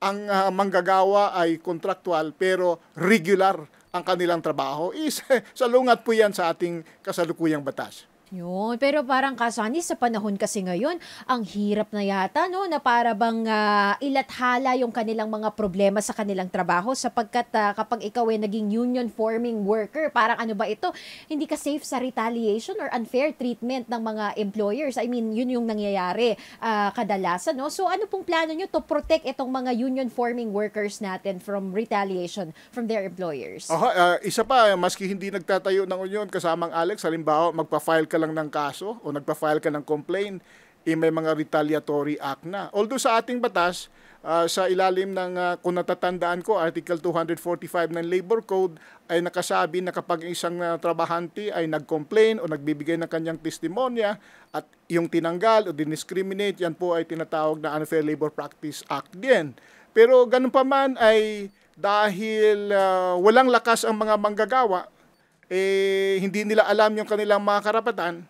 ang uh, manggagawa ay kontraktual pero regular ang kanilang trabaho is salungat po yan sa ating kasalukuyang batas. Yun, pero parang kasani sa panahon kasi ngayon, ang hirap na yata no na para bang uh, ilathala yung kanilang mga problema sa kanilang trabaho sapagkat uh, kapag ikaw ay naging union forming worker, parang ano ba ito? Hindi ka safe sa retaliation or unfair treatment ng mga employers. I mean, yun yung nangyayari uh, kadalasan no. So ano pong plano nyo to protect itong mga union forming workers natin from retaliation from their employers? Aha, uh, isa pa, maski hindi nagtatayo ng union kasamang Alex, halimbawa magpa-file ka ka lang ng kaso o nagpa-file ka ng complaint, eh, may mga retaliatory act na. Although sa ating batas, uh, sa ilalim ng, uh, kung natatandaan ko, Article 245 ng Labor Code ay nakasabi na kapag isang uh, trabahante ay nag-complain o nagbibigay ng kanyang testimonya at yung tinanggal o diniscriminate, yan po ay tinatawag na Unfair Labor Practice Act din. Pero ganun pa man ay dahil uh, walang lakas ang mga manggagawa eh, hindi nila alam yung kanilang mga karapatan,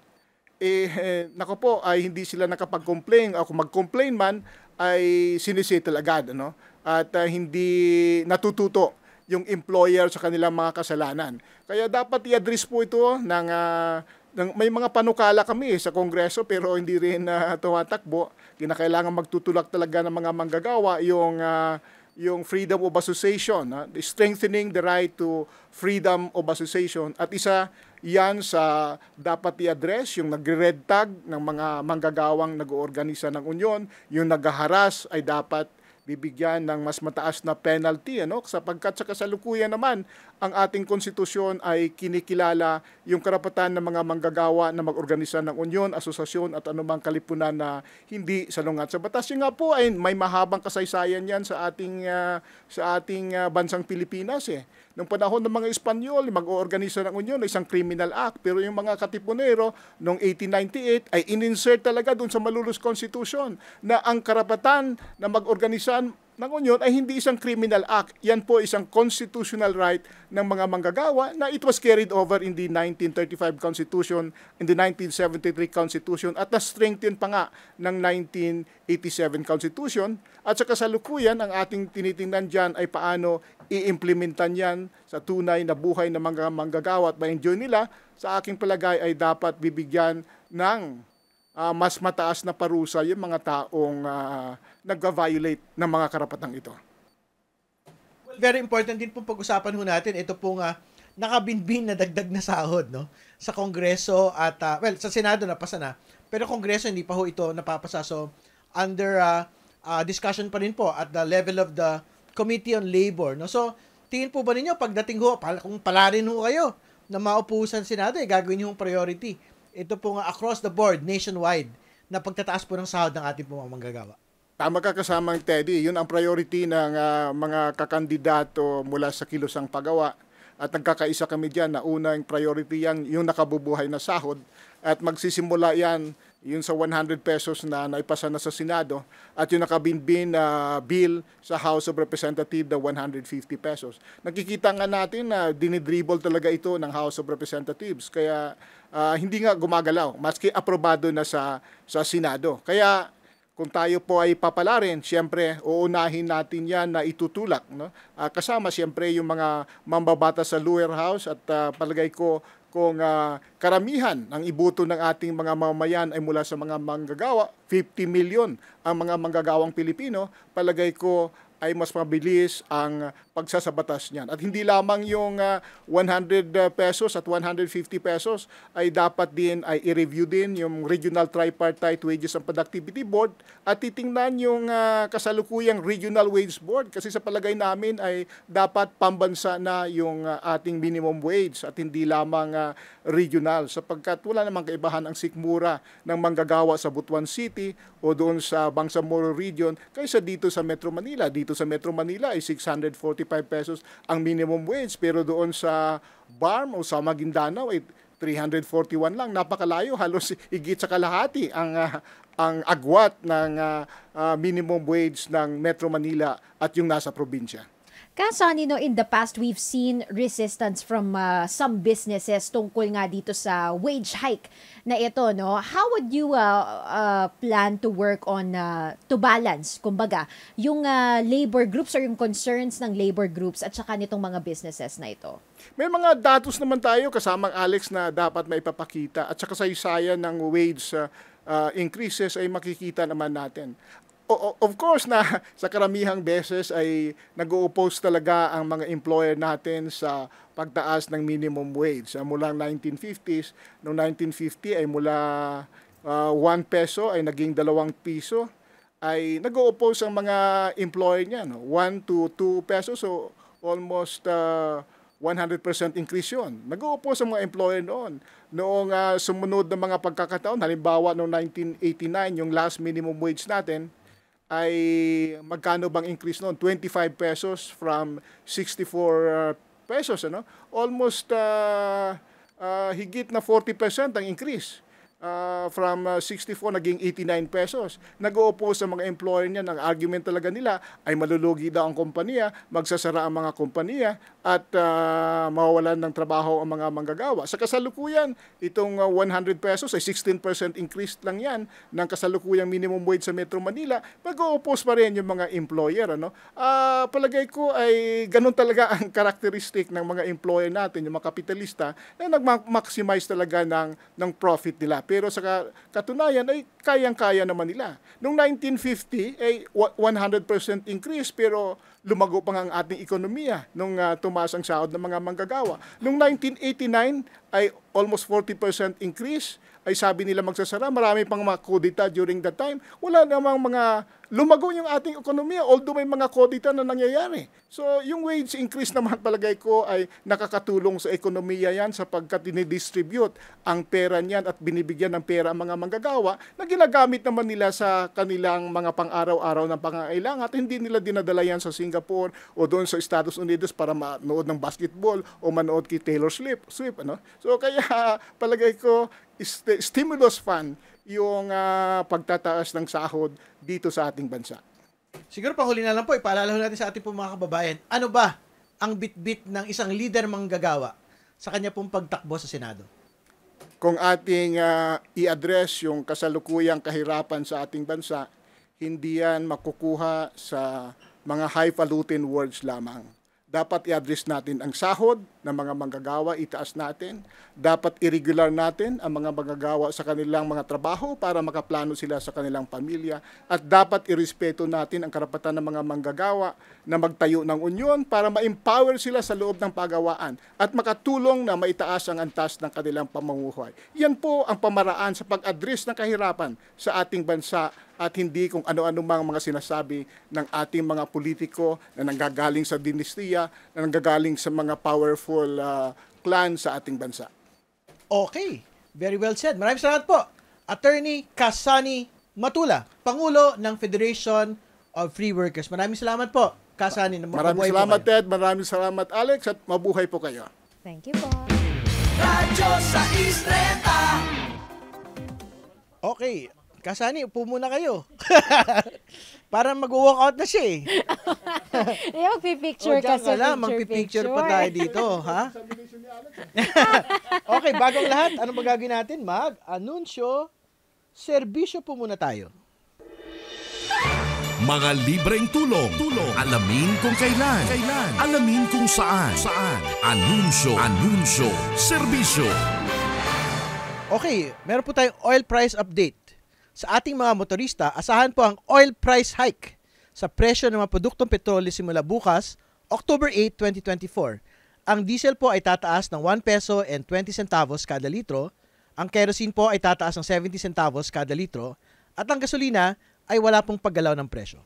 eh, eh nako po, ay hindi sila nakapag-complain o kung mag-complain man, ay sinisettle agad. Ano? At uh, hindi natututo yung employer sa kanilang mga kasalanan. Kaya dapat i-address po ito oh, ng uh, ng, may mga panukala kami eh, sa Kongreso pero hindi rin uh, tumatakbo. Kinakailangan magtutulak talaga ng mga manggagawa yung uh, yung freedom of association, ha? Ah, strengthening the right to freedom of association. At isa, yan sa dapat i-address, yung nagre red tag ng mga manggagawang nag-oorganisa ng union, yung naghaharas ay dapat bibigyan ng mas mataas na penalty ano sapagkat sa kasalukuyan naman ang ating konstitusyon ay kinikilala yung karapatan ng mga manggagawa na magorganisa ng unyon, asosasyon at anumang kalipunan na hindi salungat sa batas. Yung nga po ay may mahabang kasaysayan yan sa ating uh, sa ating uh, bansang Pilipinas eh. Nung panahon ng mga Espanyol, mag-oorganisa ng union na isang criminal act. Pero yung mga katipunero, noong 1898, ay ininsert talaga dun sa Malulos Constitution na ang karapatan na mag-organisan ng union ay hindi isang criminal act. Yan po isang constitutional right ng mga manggagawa na it was carried over in the 1935 Constitution, in the 1973 Constitution at na-strengthen pa nga ng 1987 Constitution. At sa kasalukuyan, ang ating tinitingnan dyan ay paano iimplementan yan sa tunay na buhay ng mga manggagawa at ma-enjoy nila sa aking palagay ay dapat bibigyan ng uh, mas mataas na parusa yung mga taong uh, nagva-violate ng mga karapatang ito. very important din po pag-usapan ho natin ito pong uh, nakabinbin na dagdag na sahod no sa Kongreso at uh, well sa Senado napasa na pero Kongreso hindi pa ho ito napapasa so under uh, uh, discussion pa rin po at the level of the Committee on Labor no so tingin po ba ninyo pagdating ho pala, kung palarin rin ho kayo na maupusan Senado eh, gagawin niyo yung priority ito po nga across the board nationwide na pagtataas po ng sahod ng ating mga manggagawa Tama ka kasamang Teddy, yun ang priority ng uh, mga kakandidato mula sa kilusang pagawa. At nagkakaisa kami dyan na unang priority yan, yung nakabubuhay na sahod. At magsisimula yan yung sa 100 pesos na naipasa na sa Senado at yung nakabinbin na uh, bill sa House of Representatives na 150 pesos. Nakikita nga natin na uh, dinidribble talaga ito ng House of Representatives kaya uh, hindi nga gumagalaw maski aprobado na sa sa Senado. Kaya kung tayo po ay papalarin, siyempre uunahin natin yan na itutulak. No? Uh, kasama siyempre yung mga mambabata sa lower house at uh, palagay ko kung uh, karamihan ng ibuto ng ating mga mamayan ay mula sa mga manggagawa, 50 million ang mga manggagawang Pilipino, palagay ko ay mas mabilis ang pagsasabatas niyan. At hindi lamang yung uh, ah, 100 ah, pesos at 150 pesos ay dapat din ay i-review din yung Regional Tripartite Wages and Productivity Board at titingnan yung uh, kasalukuyang Regional Wage Board kasi sa palagay namin ay dapat pambansa na yung uh, ating minimum wage at hindi lamang uh, regional sapagkat wala namang kaibahan ang sikmura ng manggagawa sa Butuan City o doon sa Bangsamoro Region kaysa dito sa Metro Manila. Dito sa Metro Manila ay 640 pesos ang minimum wage pero doon sa BARM o sa Maguindanao ay eh, 341 lang napakalayo halos igit sa kalahati ang uh, ang agwat ng uh, uh, minimum wage ng Metro Manila at yung nasa probinsya. Kaso, Kasanino, in the past, we've seen resistance from uh, some businesses tungkol nga dito sa wage hike na ito, no? How would you uh, uh, plan to work on, uh, to balance, kumbaga, yung uh, labor groups or yung concerns ng labor groups at saka nitong mga businesses na ito? May mga datos naman tayo kasamang Alex na dapat maipapakita at saka sa saysayan ng wage uh, uh, increases ay makikita naman natin of course na sa karamihang beses ay nag-oppose talaga ang mga employer natin sa pagtaas ng minimum wage. Sa Mula 1950s, noong 1950 ay mula uh, ah, 1 peso ay naging 2 piso ay nag-oppose ang mga employer niya. No? 1 to 2 peso, so almost uh, ah, 100% increase yon. Nag-oppose ang mga employer noon. Noong uh, sumunod ng mga pagkakataon, halimbawa noong 1989, yung last minimum wage natin, ay magkano bang increase noon? 25 pesos from 64 uh, pesos, ano? Almost uh, uh, higit na 40% ang increase. Ah, from uh, ah, 64 naging 89 pesos. Nag-oppose sa mga employer niya ng argument talaga nila ay malulugi daw ang kumpanya, magsasara ang mga kumpanya at uh, mawawalan ng trabaho ang mga manggagawa. Sa kasalukuyan, itong uh, 100 pesos ay 16% increase lang yan ng kasalukuyang minimum wage sa Metro Manila. Mag-oppose pa rin yung mga employer. Ano? Uh, palagay ko ay ganun talaga ang karakteristik ng mga employer natin, yung mga kapitalista, na nag-maximize talaga ng, ng profit nila. Pero pero sa katunayan ay kayang-kaya naman nila. Noong 1950 ay 100% increase pero lumago pa nga ang ating ekonomiya nung uh, tumaas ang sahod ng mga manggagawa. Noong 1989 ay almost 40% increase ay sabi nila magsasara, marami pang mga kudita during that time. Wala namang mga lumago yung ating ekonomiya although may mga kodita na nangyayari. So yung wage increase naman palagay ko ay nakakatulong sa ekonomiya yan sapagkat dinidistribute ang pera niyan at binibigyan ng pera ang mga manggagawa na ginagamit naman nila sa kanilang mga pang-araw-araw ng pangangailangan at hindi nila dinadala yan sa Singapore o doon sa Estados Unidos para manood ng basketball o manood kay Taylor Swift. ano? So kaya palagay ko st- stimulus fund yung uh, pagtataas ng sahod dito sa ating bansa. Siguro panghuli na lang po, ipaalala natin sa ating po mga kababayan, ano ba ang bitbit ng isang leader manggagawa sa kanya pong pagtakbo sa Senado? Kung ating uh, i-address yung kasalukuyang kahirapan sa ating bansa, hindi yan makukuha sa mga highfalutin words lamang. Dapat i-address natin ang sahod, ng mga manggagawa, itaas natin. Dapat irregular natin ang mga manggagawa sa kanilang mga trabaho para makaplano sila sa kanilang pamilya. At dapat irespeto natin ang karapatan ng mga manggagawa na magtayo ng unyon para ma-empower sila sa loob ng pagawaan at makatulong na maitaas ang antas ng kanilang pamumuhay. Yan po ang pamaraan sa pag-address ng kahirapan sa ating bansa at hindi kung ano-ano mang mga sinasabi ng ating mga politiko na nanggagaling sa dinistiya, na nanggagaling sa mga powerful individual uh, clan sa ating bansa. Okay. Very well said. Maraming salamat po. Attorney Kasani Matula, Pangulo ng Federation of Free Workers. Maraming salamat po, Kasani. Na maraming salamat, Ted. Maraming salamat, Alex. At mabuhay po kayo. Thank you po. Radyo sa Istreta. Okay, Kasani, upo muna kayo. Para mag-walk out na siya eh. eh, magpipicture oh, ka sa picture, magpipicture pa tayo dito, ha? okay, bagong lahat, ano ba gagawin natin? Mag-anunsyo, serbisyo po muna tayo. Mga libreng tulong. tulong. Alamin kung kailan. kailan. Alamin kung saan. Saan. Anunsyo. Anunsyo. Serbisyo. Okay, meron po tayong oil price update. Sa ating mga motorista, asahan po ang oil price hike sa presyo ng mga produktong petrolyo simula bukas, October 8, 2024. Ang diesel po ay tataas ng 1 peso and 20 centavos kada litro, ang kerosene po ay tataas ng 70 centavos kada litro, at ang gasolina ay wala pong paggalaw ng presyo.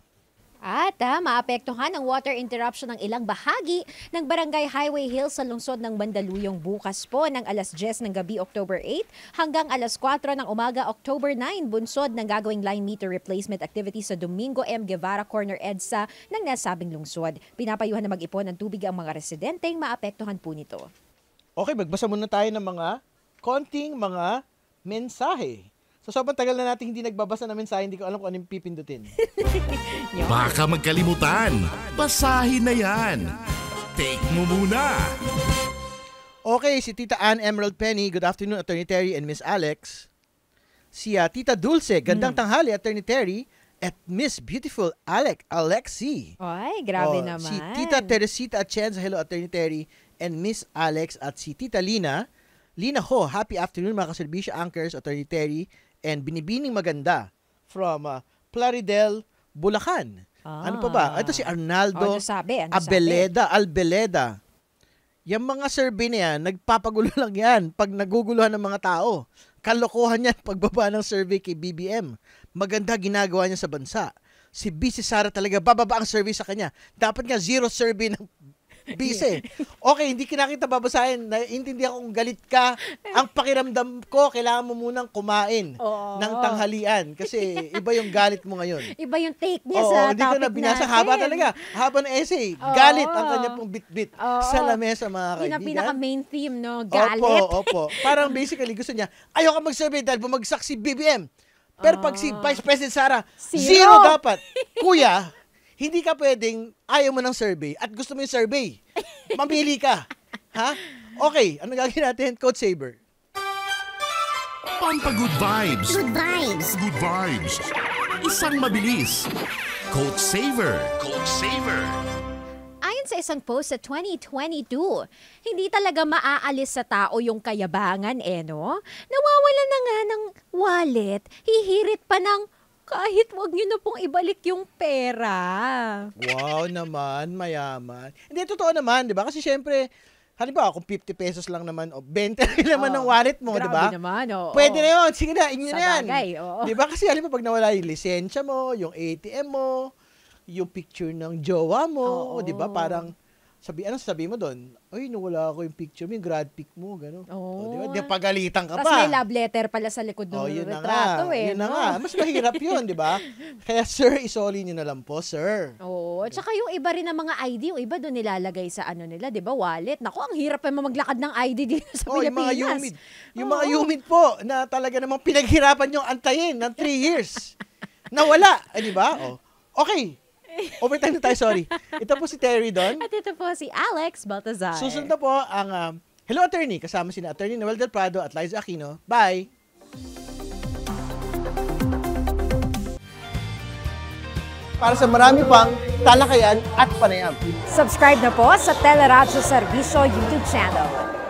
At ah, maapektuhan ng water interruption ng ilang bahagi ng Barangay Highway Hill sa lungsod ng Mandaluyong bukas po ng alas 10 ng gabi October 8 hanggang alas 4 ng umaga October 9 bunsod ng gagawing line meter replacement activity sa Domingo M. Guevara Corner EDSA ng nasabing lungsod. Pinapayuhan na mag-ipon ng tubig ang mga residenteng maapektuhan po nito. Okay, magbasa muna tayo ng mga konting mga mensahe So, sobrang tagal na natin hindi nagbabasa ng mensahe, hindi ko alam kung anong pipindutin. Baka magkalimutan. Basahin na yan. Take mo muna. Okay, si Tita Ann Emerald Penny. Good afternoon, Attorney Terry and Miss Alex. Si uh, Tita Dulce. Gandang hmm. tanghali, Attorney Terry. At Miss Beautiful Alec Alexi. Ay, grabe oh, naman. Si Tita Teresita Atienza. Hello, Attorney Terry. And Miss Alex at si Tita Lina. Lina Ho, happy afternoon mga kaserbisyo anchors, Attorney Terry and Binibining Maganda from uh, Plaridel, Bulacan. Ah. Ano pa ba? Ah, ito si Arnaldo oh, ano sabi? Ano Abeleda, sabi? Albeleda. Yung mga serbi niya, nagpapagulo lang yan pag naguguluhan ng mga tao. Kalokohan yan pagbaba ng survey kay BBM. Maganda ginagawa niya sa bansa. Si BC Sara talaga bababa ang survey sa kanya. Dapat nga zero survey ng Busy. Okay, hindi kinakita babasahin. Naiintindihan kung galit ka. Ang pakiramdam ko, kailangan mo munang kumain Oo. ng tanghalian. Kasi iba yung galit mo ngayon. Iba yung take niya Oo, sa topic ko topic na binasa. natin. Haba talaga. Haba ng essay. Oo. Galit ang kanya pong bitbit Oo. sa lamesa, mga Yun ang kaibigan. pinaka-main theme, no? Galit. Opo, opo. Parang basically gusto niya, ayoko mag-survey dahil bumagsak si BBM. Pero pag si ah. Vice President Sara, zero, Zero. dapat. Kuya, hindi ka pwedeng ayaw mo ng survey at gusto mo yung survey. Mamili ka. ha? Okay, ano gagawin natin? Code Saber. Pampagood vibes. Good vibes. Good vibes. Isang mabilis. Code Saver. Code Saver. Ayon sa isang post sa 2022, hindi talaga maaalis sa tao yung kayabangan eh, no? Nawawala na nga ng wallet, hihirit pa ng kahit wag niyo na pong ibalik yung pera. wow naman, mayaman. Hindi, totoo naman, di ba? Kasi syempre, halimbawa kung 50 pesos lang naman o 20 lang naman oh, ng wallet mo, di ba? naman, oo. Oh, Pwede oh. na yun, sige na, inyo na yan. Bagay, oh. Di ba? Kasi halimbawa pag nawala yung lisensya mo, yung ATM mo, yung picture ng jowa mo, oh, di ba? Parang, sabi, ano sabi mo doon? Ay, nawala ako yung picture mo, yung grad pic mo, gano Oo. Oh. Di ba? Di, oh. pagalitan ka Tapos pa. Tapos may love letter pala sa likod ng oh, yun retrato nga, eh. Yun no? na nga. Mas mahirap yun, di ba? Kaya, sir, isoli niyo na lang po, sir. Oh, at saka yung iba rin ng mga ID, yung iba doon nilalagay sa ano nila, di ba? Wallet. Naku, ang hirap pa maglakad ng ID dito sa oh, Pilipinas. Yung mga humid. Yung oh. mga humid po, na talaga namang pinaghirapan yung antayin ng 3 years. Nawala, eh, di ba? Oh. Okay, Overtime na tayo, sorry. Ito po si Terry Don. At ito po si Alex Baltazar. Susunod na po ang um, Hello Attorney, kasama sina Attorney Noel Del Prado at Liza Aquino. Bye! Para sa marami pang talakayan at panayam. Subscribe na po sa Teleradyo Servicio YouTube channel.